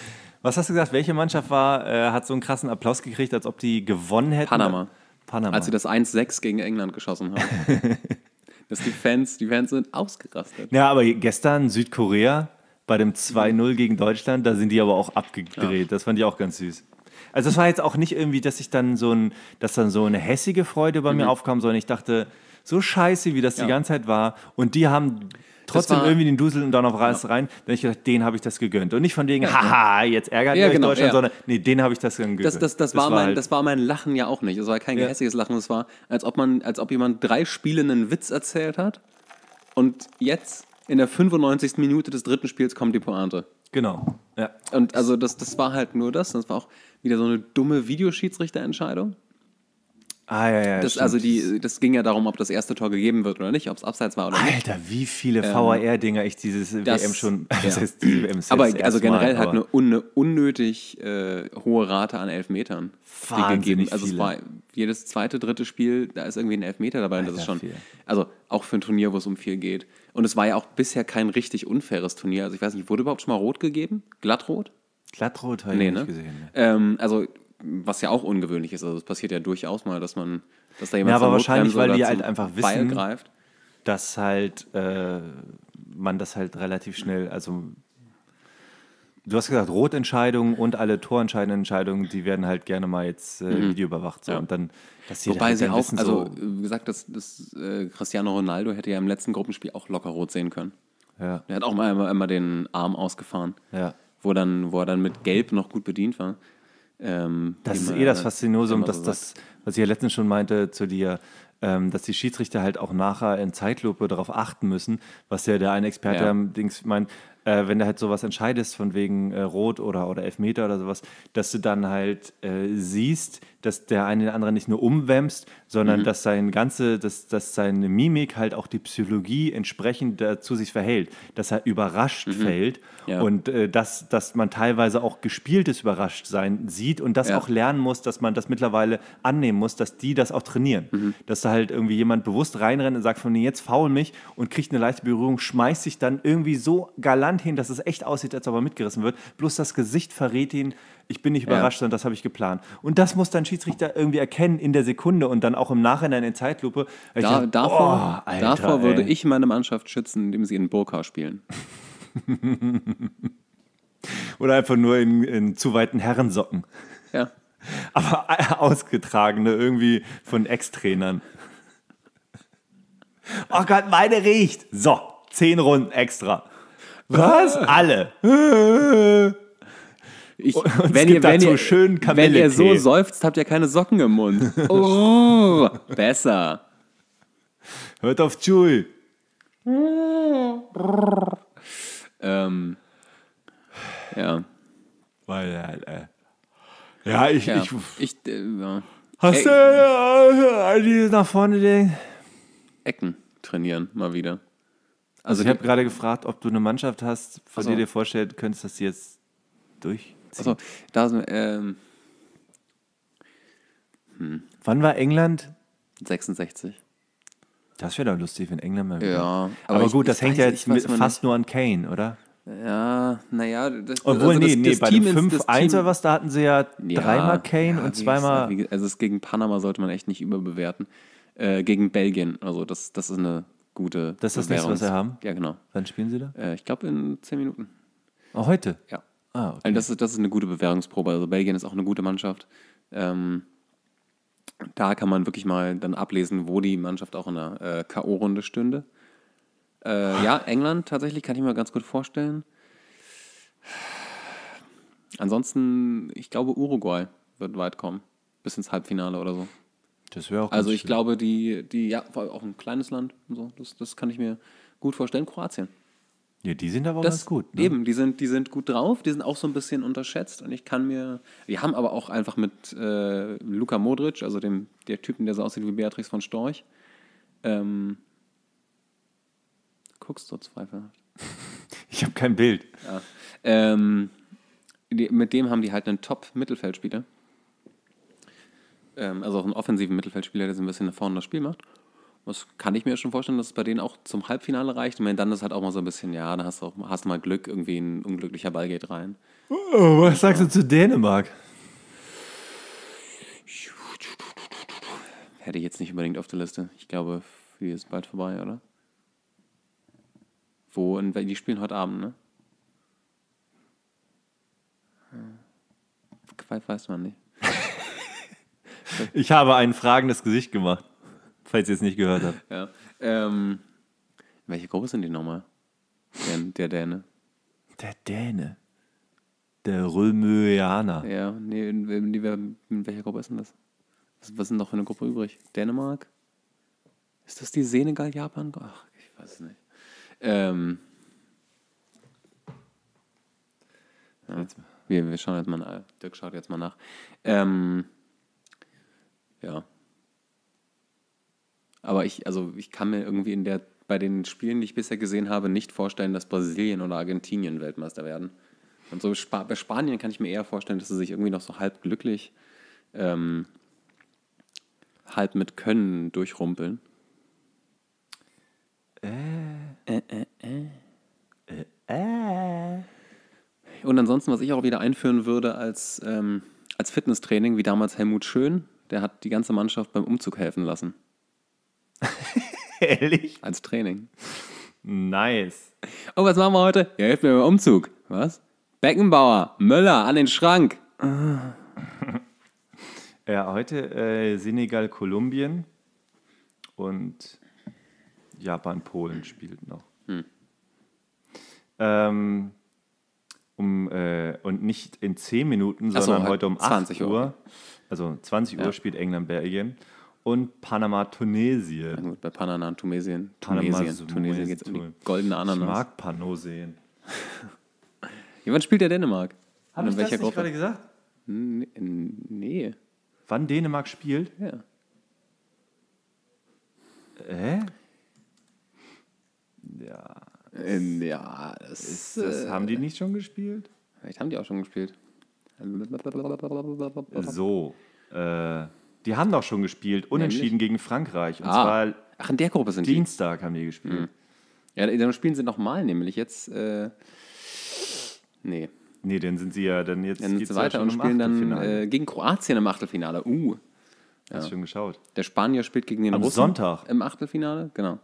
Was hast du gesagt? Welche Mannschaft war, äh, hat so einen krassen Applaus gekriegt, als ob die gewonnen hätten? Panama. Panama. Als sie das 1-6 gegen England geschossen haben. dass die Fans, die Fans sind ausgerastet. Ja, aber gestern Südkorea bei dem 2-0 gegen Deutschland, da sind die aber auch abgedreht. Ja. Das fand ich auch ganz süß. Also es war jetzt auch nicht irgendwie, dass ich dann so ein, dass dann so eine hässige Freude bei mhm. mir aufkam, sondern ich dachte, so scheiße, wie das ja. die ganze Zeit war. Und die haben trotzdem irgendwie den Dusel und dann auf Reis ja. rein. Dann ich gedacht, den habe ich das gegönnt. Und nicht von wegen, haha, jetzt ärgert ja, ihr genau, Deutschland, ja. sondern nee, den habe ich das gegönnt. Das, das, das, das war mein, halt das war mein Lachen ja auch nicht. Es war kein gehässiges Lachen. Es war, als ob, man, als ob jemand drei Spiele einen Witz erzählt hat. Und jetzt in der 95. Minute des dritten Spiels kommt die Pointe. Genau. Ja. Und also das, das war halt nur das. Das war auch wieder so eine dumme Videoschiedsrichterentscheidung. Ah, ja, ja. Das, also die, das ging ja darum, ob das erste Tor gegeben wird oder nicht, ob es abseits war oder Alter, nicht. Alter, wie viele ähm, VAR-Dinger ich dieses das, WM schon. Ja. Das heißt, diese WM aber also generell Mal, halt eine, unnötig äh, hohe Rate an Elfmetern, Wahnsinnig die gegeben Also viele. es war jedes zweite, dritte Spiel, da ist irgendwie ein Elfmeter dabei. Alter, das ist schon. Viel. Also auch für ein Turnier, wo es um viel geht. Und es war ja auch bisher kein richtig unfaires Turnier. Also ich weiß nicht, wurde überhaupt schon mal rot gegeben? Glattrot? Glattrot habe nee, ich nicht ne? gesehen. Ne? Ähm, also was ja auch ungewöhnlich ist. Also es passiert ja durchaus mal, dass man, dass da jemand ja, aber wahrscheinlich, weil die halt einfach wissen, dass halt äh, man das halt relativ schnell, also du hast gesagt, Rotentscheidungen und alle torentscheidenden Entscheidungen, die werden halt gerne mal jetzt äh, mhm. videoüberwacht. So. Ja. Und dann, dass sie Wobei halt sie auch, wissen, also wie gesagt, dass, dass äh, Cristiano Ronaldo hätte ja im letzten Gruppenspiel auch locker rot sehen können. Ja. Er hat auch mal einmal den Arm ausgefahren, ja. wo, dann, wo er dann mit Gelb noch gut bedient war. Ähm, das ist eh das Faszinosum, dass das, was ich ja letztens schon meinte zu dir, ähm, dass die Schiedsrichter halt auch nachher in Zeitlupe darauf achten müssen, was ja der eine Experte ja. meint, äh, wenn du halt sowas entscheidest, von wegen äh, Rot oder, oder Elfmeter oder sowas, dass du dann halt äh, siehst, dass der eine den anderen nicht nur umwämmst, sondern mhm. dass sein ganze, dass, dass seine Mimik halt auch die Psychologie entsprechend dazu sich verhält, dass er überrascht mhm. fällt ja. und äh, dass, dass man teilweise auch gespieltes Überraschtsein sieht und das ja. auch lernen muss, dass man das mittlerweile annehmen muss, dass die das auch trainieren. Mhm. Dass da halt irgendwie jemand bewusst reinrennt und sagt von jetzt faul mich und kriegt eine leichte Berührung, schmeißt sich dann irgendwie so galant Hand hin, dass es echt aussieht, als ob er mitgerissen wird. Bloß das Gesicht verrät ihn, ich bin nicht überrascht, ja. sondern das habe ich geplant. Und das muss dann Schiedsrichter irgendwie erkennen in der Sekunde und dann auch im Nachhinein in Zeitlupe. Da, dachte, davor, oh, Alter, davor würde ich meine Mannschaft schützen, indem sie in Burka spielen. Oder einfach nur in, in zu weiten Herrensocken. Ja. Aber äh, ausgetragene, irgendwie von Ex-Trainern. Oh Gott, meine riecht. So, zehn Runden extra. Was? Ah. Alle. Ich, wenn, ihr, wenn, ihr, wenn, ihr, so seufzt, habt ihr keine Socken im Mund. Oh, besser. Hört auf Chewy. ähm, ja. Weil, äh, äh, ja, ich. Ja, ich, ich äh, ja. Hast du äh, äh, nach vorne den Ecken trainieren, mal wieder. Also ich habe gerade gefragt, ob du eine Mannschaft hast, von also, der dir vorstellt, könntest du das jetzt durch. Also da sind ähm, hm. Wann war England? 66. Das wäre doch lustig, wenn England mal wieder. Ja, aber, aber ich, gut, ich das hängt ja jetzt mit, fast nicht. nur an Kane, oder? Ja, naja. Das, Obwohl, also nee, das, nee, das bei Team dem 5-1 oder was, da hatten sie ja, ja dreimal Kane ja, und zweimal. Gesagt, also, es gegen Panama sollte man echt nicht überbewerten. Äh, gegen Belgien, also das, das ist eine gute. Das ist das nächste, was wir haben? Ja, genau. Wann spielen Sie da? Äh, ich glaube in zehn Minuten. Oh, heute? Ja. Ah, okay. Also das, ist, das ist eine gute Bewährungsprobe. Also Belgien ist auch eine gute Mannschaft. Ähm, da kann man wirklich mal dann ablesen, wo die Mannschaft auch in der äh, K.O.-Runde stünde. Äh, ja, England tatsächlich kann ich mir ganz gut vorstellen. Ansonsten, ich glaube, Uruguay wird weit kommen. Bis ins Halbfinale oder so. Das wäre auch Also ich schön. glaube, die, die, ja, auch ein kleines Land und so, das, das kann ich mir gut vorstellen. Kroatien. Ja, die sind aber auch das, ganz gut. Ne? Eben, die sind, die sind gut drauf, die sind auch so ein bisschen unterschätzt und ich kann mir. wir haben aber auch einfach mit äh, Luka Modric, also dem der Typen, der so aussieht wie Beatrix von Storch. Ähm, guckst du zweifelhaft. ich habe kein Bild. Ja. Ähm, die, mit dem haben die halt einen Top-Mittelfeldspieler, ähm, also auch einen offensiven Mittelfeldspieler, der so ein bisschen nach vorne das Spiel macht. Das kann ich mir schon vorstellen, dass es bei denen auch zum Halbfinale reicht. Ich meine, dann ist halt auch mal so ein bisschen, ja, dann hast du auch, hast mal Glück, irgendwie ein unglücklicher Ball geht rein. Oh, was sagst du zu Dänemark? Hätte ich jetzt nicht unbedingt auf der Liste. Ich glaube, die ist bald vorbei, oder? Wo? In, die spielen heute Abend, ne? Hm. weiß man nicht. Ich habe ein fragendes Gesicht gemacht, falls ihr es nicht gehört habt. Ja. Ähm, welche Gruppe sind die nochmal? Der, der Däne. Der Däne. Der Römöianer. Ja, nee, in, in, in, in, welcher Gruppe ist denn das? Was, was ist denn noch für eine Gruppe übrig? Dänemark? Ist das die Senegal, Japan? Ach, ich weiß es nicht. Ähm. Ja, wir, wir schauen jetzt mal nach. Dirk schaut jetzt mal nach. Ähm. Ja. Aber ich, also ich kann mir irgendwie in der, bei den Spielen, die ich bisher gesehen habe, nicht vorstellen, dass Brasilien oder Argentinien Weltmeister werden. Und so Sp bei Spanien kann ich mir eher vorstellen, dass sie sich irgendwie noch so halb glücklich, ähm, halb mit Können durchrumpeln. Äh. Äh, äh, äh. Äh, äh. Und ansonsten, was ich auch wieder einführen würde als, ähm, als Fitnesstraining, wie damals Helmut Schön, der hat die ganze Mannschaft beim Umzug helfen lassen. Ehrlich? Als Training. Nice. Oh, was machen wir heute? Ja, helft mir beim Umzug. Was? Beckenbauer, Möller, an den Schrank. ja, heute äh, Senegal, Kolumbien und Japan, Polen spielt noch. Hm. Ähm, um, äh, und nicht in 10 Minuten, sondern halt heute um 20 8 Uhr. Uhr also 20 Uhr ja. spielt England Belgien und Panama Tunesien. Na gut, bei Panama und Tunesien. Panama Tunesien, Tunesien geht es um die goldene Ananas. Ich mag Panosien. Jemand spielt ja Dänemark. Habe ich das nicht gerade gesagt? Nee, nee. Wann Dänemark spielt? Ja. Hä? Ja. Das, ja, das, ist, das äh, haben die äh, nicht schon gespielt? Vielleicht haben die auch schon gespielt. So. Äh, die haben doch schon gespielt, unentschieden Nämlich? gegen Frankreich. Und ah. zwar Ach, in der Gruppe sind Dienstag die? haben die gespielt. Mhm. Ja, dann spielen sie nochmal, nämlich jetzt. Äh, nee. Nee, dann sind sie ja dann jetzt. Dann sind sie weiter ja und spielen dann äh, gegen Kroatien im Achtelfinale. Uh. Ja. Hast du schon geschaut. Der Spanier spielt gegen den Am Russen Sonntag. Im Achtelfinale, genau.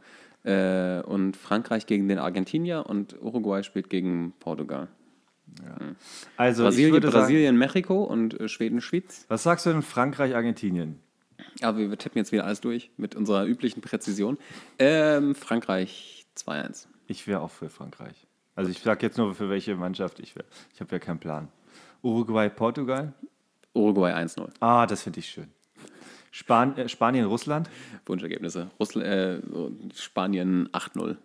Äh, und Frankreich gegen den Argentinier und Uruguay spielt gegen Portugal. Hm. Also Brasilien, Brasilien, sagen, Mexiko und äh, Schweden, Schweiz. Was sagst du denn Frankreich, Argentinien? Aber wir tippen jetzt wieder alles durch mit unserer üblichen Präzision. Ähm, Frankreich 2-1. Ich wäre auch für Frankreich. Also ich sage jetzt nur, für welche Mannschaft ich wäre. Ich habe ja keinen Plan. Uruguay, Portugal? Uruguay 1-0. Ah, das finde ich schön. Span äh, Spanien, Russland? Wunschergebnisse. Russl äh, Spanien 8-0.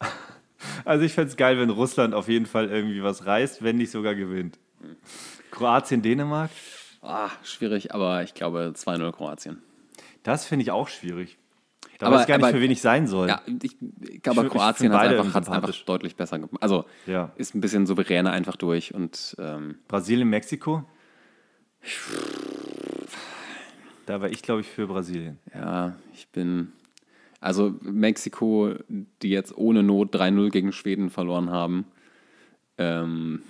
Also ich fände es geil, wenn Russland auf jeden Fall irgendwie was reißt, wenn nicht sogar gewinnt. Kroatien, Dänemark? Ah, schwierig, aber ich glaube 2-0 Kroatien. Das finde ich auch schwierig. Da aber, weiß gar nicht, aber, für wen ich sein soll. Ja, ich, ich aber Kroatien hat es einfach, einfach, deutlich besser gemacht. Also ja. ist ein bisschen souveräner einfach durch. Und, ähm, Brasilien, Mexiko? Da war ich, glaube ich, für Brasilien. Ja, ich bin also Mexiko, die jetzt ohne Not 3-0 gegen Schweden verloren haben. Ähm,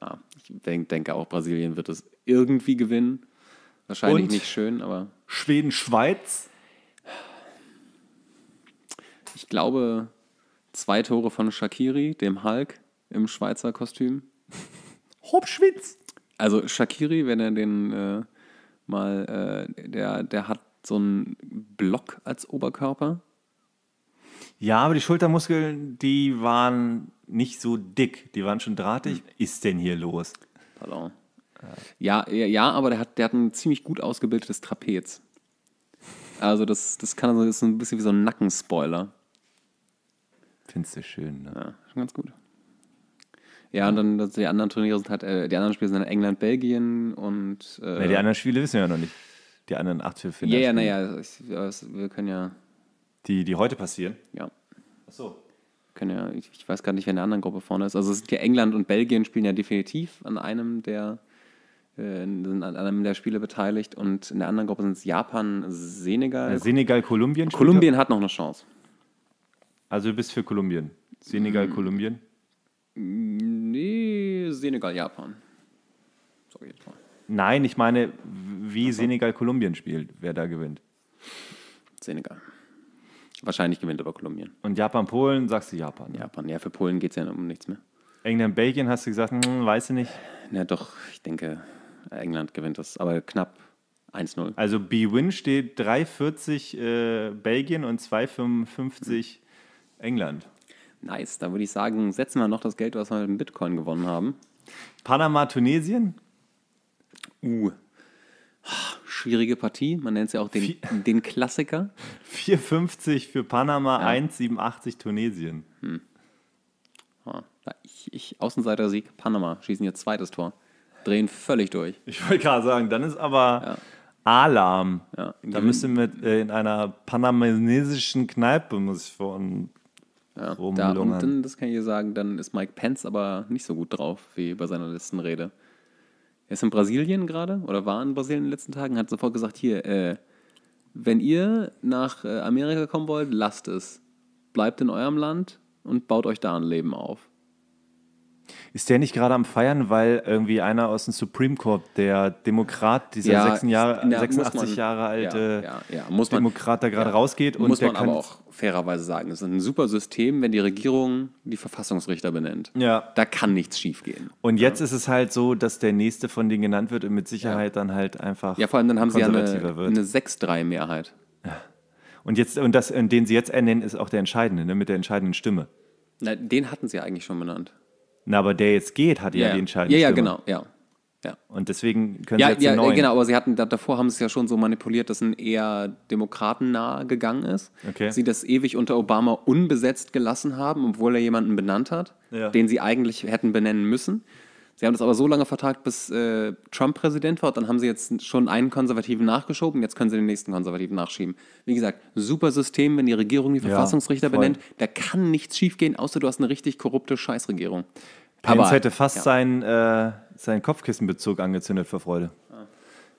ja, ich denk, denke auch, Brasilien wird es irgendwie gewinnen. Wahrscheinlich Und nicht schön, aber. Schweden, Schweiz? Ich glaube, zwei Tore von Shakiri, dem Hulk, im Schweizer Kostüm. Hobschwitz! Also Shakiri, wenn er den äh, mal, äh, der, der hat so ein Block als Oberkörper? Ja, aber die Schultermuskeln, die waren nicht so dick, die waren schon drahtig. Hm. Ist denn hier los? Pardon. Ja, ja, ja aber der hat, der hat ein ziemlich gut ausgebildetes Trapez. Also das, das kann also, ist ein bisschen wie so ein Nackenspoiler. Findest du schön, ne? Ja, schon ganz gut. Ja, und dann also die anderen Turniere sind halt, äh, die anderen Spiele sind dann England, Belgien und. Äh, ja, die anderen Spiele wissen wir ja noch nicht die anderen Achtelfinals. Ja, ja, naja, wir können ja. Die, die heute passieren? Ja. Ach so. Können ja, ich, ich weiß gar nicht, wer in der anderen Gruppe vorne ist. Also es sind ja England und Belgien spielen ja definitiv an einem der äh, sind an einem der Spiele beteiligt und in der anderen Gruppe sind es Japan, Senegal. Senegal, Kolumbien. Kolumbien hat noch eine Chance. Also du bist für Kolumbien. Senegal, hm. Kolumbien? Nee, Senegal, Japan. Sorry, jetzt mal. Nein, ich meine, wie also. Senegal Kolumbien spielt, wer da gewinnt. Senegal. Wahrscheinlich gewinnt aber Kolumbien. Und Japan, Polen, sagst du Japan. Ne? Japan, ja, für Polen geht es ja um nichts mehr. England, Belgien, hast du gesagt, hm, weißt du nicht? Na doch, ich denke, England gewinnt das, aber knapp 1-0. Also B-Win steht 3,40 äh, Belgien und 2,55 mhm. England. Nice, dann würde ich sagen, setzen wir noch das Geld, was wir mit Bitcoin gewonnen haben. Panama, Tunesien? U. Ah, schwierige Partie, man nennt es ja auch den, Vier, den Klassiker. 4,50 für Panama, ja. 1,87 Tunesien. Hm. Ah, ich, ich, Außenseiter-Sieg, Panama schießen jetzt zweites Tor. Drehen völlig durch. Ich wollte gerade sagen, dann ist aber ja. Alarm. Ja, da müsste mit äh, in einer panamanesischen Kneipe, muss ich von ja, da, und dann, das kann ich dir sagen, dann ist Mike Pence aber nicht so gut drauf wie bei seiner letzten Rede. Er ist in Brasilien gerade oder war in Brasilien in den letzten Tagen, hat sofort gesagt, hier, äh, wenn ihr nach äh, Amerika kommen wollt, lasst es. Bleibt in eurem Land und baut euch da ein Leben auf. Ist der nicht gerade am Feiern, weil irgendwie einer aus dem Supreme Court, der Demokrat, dieser ja, 86 Jahre, na, 86 man, Jahre alte ja, ja, man, Demokrat, da gerade rausgeht? Und muss man aber auch fairerweise sagen, es ist ein super System, wenn die Regierung die Verfassungsrichter benennt. Ja. Da kann nichts schiefgehen. Und jetzt ist es halt so, dass der nächste von denen genannt wird und mit Sicherheit dann halt einfach Ja, vor allem dann haben sie ja eine, eine 6-3-Mehrheit. Und, jetzt, und das, den sie jetzt ernennen, ist auch der entscheidende, ne, mit der entscheidenden Stimme. Na, den hatten sie ja eigentlich schon benannt. Na, aber der jetzt geht, hat ja, ja die entscheidende Ja, ja, genau, ja. Ja. Und deswegen können ja, sie jetzt ja, neuen. genau, aber sie hatten davor haben sie es ja schon so manipuliert, dass ein eher demokratennah gegangen ist. Okay. Sie das ewig unter Obama unbesetzt gelassen haben, obwohl er jemanden benannt hat, ja. den sie eigentlich hätten benennen müssen. Sie haben das aber so lange vertagt, bis äh, Trump Präsident war. Dann haben sie jetzt schon einen Konservativen nachgeschoben. Jetzt können sie den nächsten Konservativen nachschieben. Wie gesagt, super System, wenn die Regierung die Verfassungsrichter voll. benennt. Da kann nichts schiefgehen, außer du hast eine richtig korrupte Scheißregierung. Pence aber, hätte fast ja. seinen, äh, seinen Kopfkissenbezug angezündet vor Freude.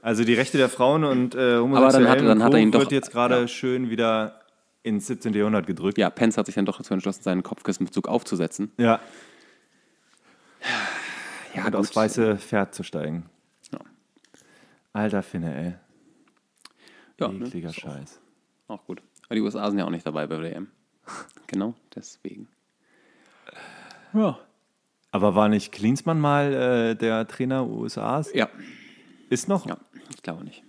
Also die Rechte der Frauen und äh, aber dann hat, dann hat er ihn doch, wird jetzt gerade ja. schön wieder ins 17. Jahrhundert gedrückt. Ja, Pence hat sich dann doch dazu entschlossen, seinen Kopfkissenbezug aufzusetzen. Ja ja, und aufs weiße Pferd zu steigen. Ja. Alter Finne, ey. Ja, ne, Ekliger ne? Scheiß. Auch, auch, gut. Aber die USA sind ja auch nicht dabei bei WM. genau, deswegen. Ja. Aber war nicht Klinsmann mal äh, der Trainer USA? Ja. Ist noch? Ja, ich glaube nicht.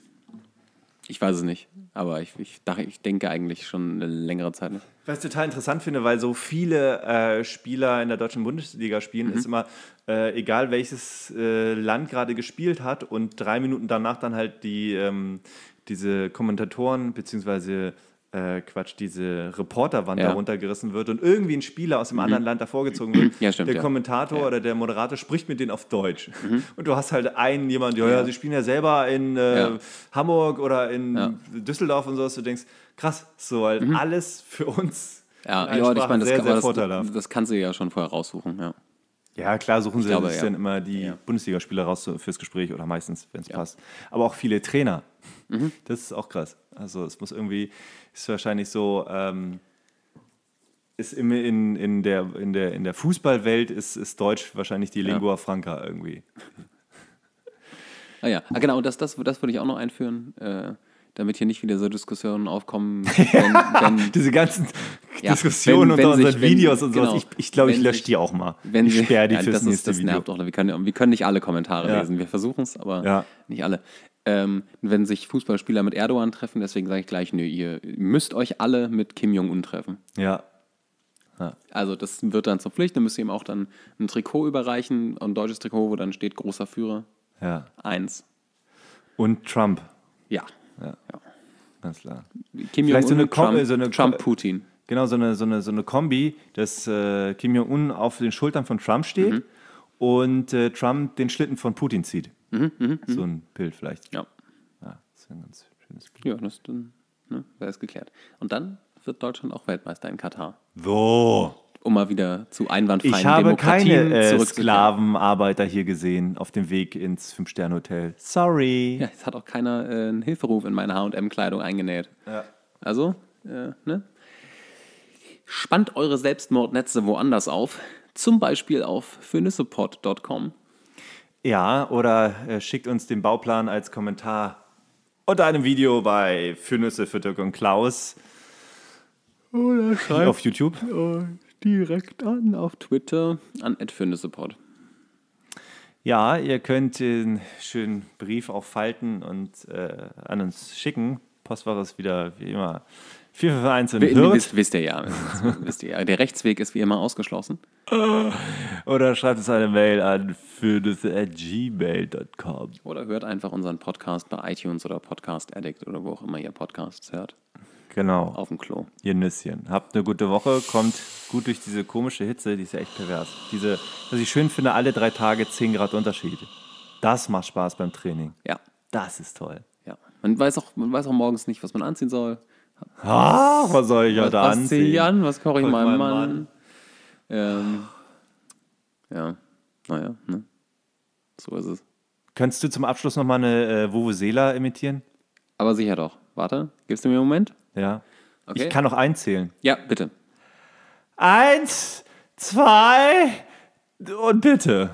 Ich weiß es nicht, aber ich, ich, ich denke eigentlich schon eine längere Zeit nicht. Was ich total interessant finde, weil so viele äh, Spieler in der deutschen Bundesliga spielen, mhm. ist immer äh, egal, welches äh, Land gerade gespielt hat und drei Minuten danach dann halt die, ähm, diese Kommentatoren bzw äh, Quatsch, diese Reporterwand ja. runtergerissen wird und irgendwie ein Spieler aus dem anderen mhm. Land davor gezogen wird. Ja, stimmt, der ja. Kommentator ja. oder der Moderator spricht mit denen auf Deutsch. Mhm. Und du hast halt einen jemanden, ja, ja, sie spielen ja selber in äh, Hamburg oder in Düsseldorf und sowas. Du denkst, krass, so halt mhm. alles für uns. Ja, ja ich meine, das, sehr, sehr das, das kannst du ja schon vorher raussuchen, ja. Ja, klar, suchen sie glaube, sich dann immer die Bundesligaspieler raus fürs Gespräch oder meistens, wenn es passt. Aber auch viele Trainer Mhm. Das ist auch krass. Also es muss irgendwie, ist wahrscheinlich so, ähm, ist in, in, in, der, in, der, in der Fußballwelt ist, ist Deutsch wahrscheinlich die Lingua ja. Franca irgendwie. Ah ja, ah, genau, das, das, das würde ich auch noch einführen. Äh, damit hier nicht wieder so Diskussionen aufkommen. Wenn, wenn, Diese ganzen ja, Diskussionen wenn, wenn unter sich, unseren Videos und genau, sowas. Ich glaube, ich, glaub, ich lösche die auch mal. Wenn ich sperre die ja, fürs das nächste ist, das Video. Nervt auch, wir, können, wir können nicht alle Kommentare ja. lesen. Wir versuchen es, aber ja. nicht alle ähm, wenn sich Fußballspieler mit Erdogan treffen, deswegen sage ich gleich, nö, ihr müsst euch alle mit Kim Jong-un treffen. Ja. ja. Also das wird dann zur Pflicht, dann müsst ihr ihm auch dann ein Trikot überreichen, ein deutsches Trikot, wo dann steht großer Führer. Ja. Eins. Und Trump. Ja. Ja. ja. Ganz klar. Kim Jong-un, so eine Trump, so eine Trump Putin. Genau, so eine, so eine, so eine Kombi, dass äh, Kim Jong-un auf den Schultern von Trump steht mhm. und äh, Trump den Schlitten von Putin zieht. Mhm, mh, mhm. so ein Bild vielleicht. Ja. ja. Ah, das ist ein ganz schönes Bild. Ja, das ist dann, ne, wäre es geklärt. Und dann wird Deutschland auch Weltmeister in Katar. Wo? Um mal wieder zu einwandfreien Ich habe keine äh, Sklavenarbeiter hier gesehen auf dem Weg ins Fünf-Sterne-Hotel. Sorry. Ja, es hat auch keiner äh, einen Hilferuf in meine H&M-Kleidung eingenäht. Ja. Also, äh, ne? Spannt eure Selbstmordnetze woanders auf. Zum Beispiel auf phönissepod.com. Ja, oder äh, schickt uns den Bauplan als Kommentar unter einem Video bei Fürnüsse für Dirk und Klaus. Oder schreibt auf YouTube. direkt an auf Twitter an @fürnüssepod. Ja, ihr könnt den schönen Brief auch falten und äh, an uns schicken. Postfach ist wieder wie immer 451 in Hürth. Wisst, wisst, ihr ja. wisst ihr ja. Der Rechtsweg ist wie immer ausgeschlossen. Oder schreibt uns eine Mail an gmail.com. Oder hört einfach unseren Podcast bei iTunes oder Podcast Addict oder wo auch immer ihr Podcasts hört. Genau. Auf dem Klo. Ihr Nüsschen. Habt eine gute Woche, kommt gut durch diese komische Hitze, die ist ja echt pervers. Diese, was ich schön finde, alle drei Tage 10 Grad Unterschied. Das macht Spaß beim Training. Ja. Das ist toll. Ja. Man weiß auch, man weiß auch morgens nicht, was man anziehen soll. Ah, was soll ich ja da anziehen? Was ziehe ich an? Was koche ich, ich meinem Mann? Mann? Ähm, ja, naja, ne? So ist es. Könntest du zum Abschluss nochmal eine äh, Vuvuzela imitieren? Aber sicher doch. Warte, gibst du mir einen Moment? Ja. Okay. Ich kann noch einzählen. Ja, bitte. Eins, zwei und bitte.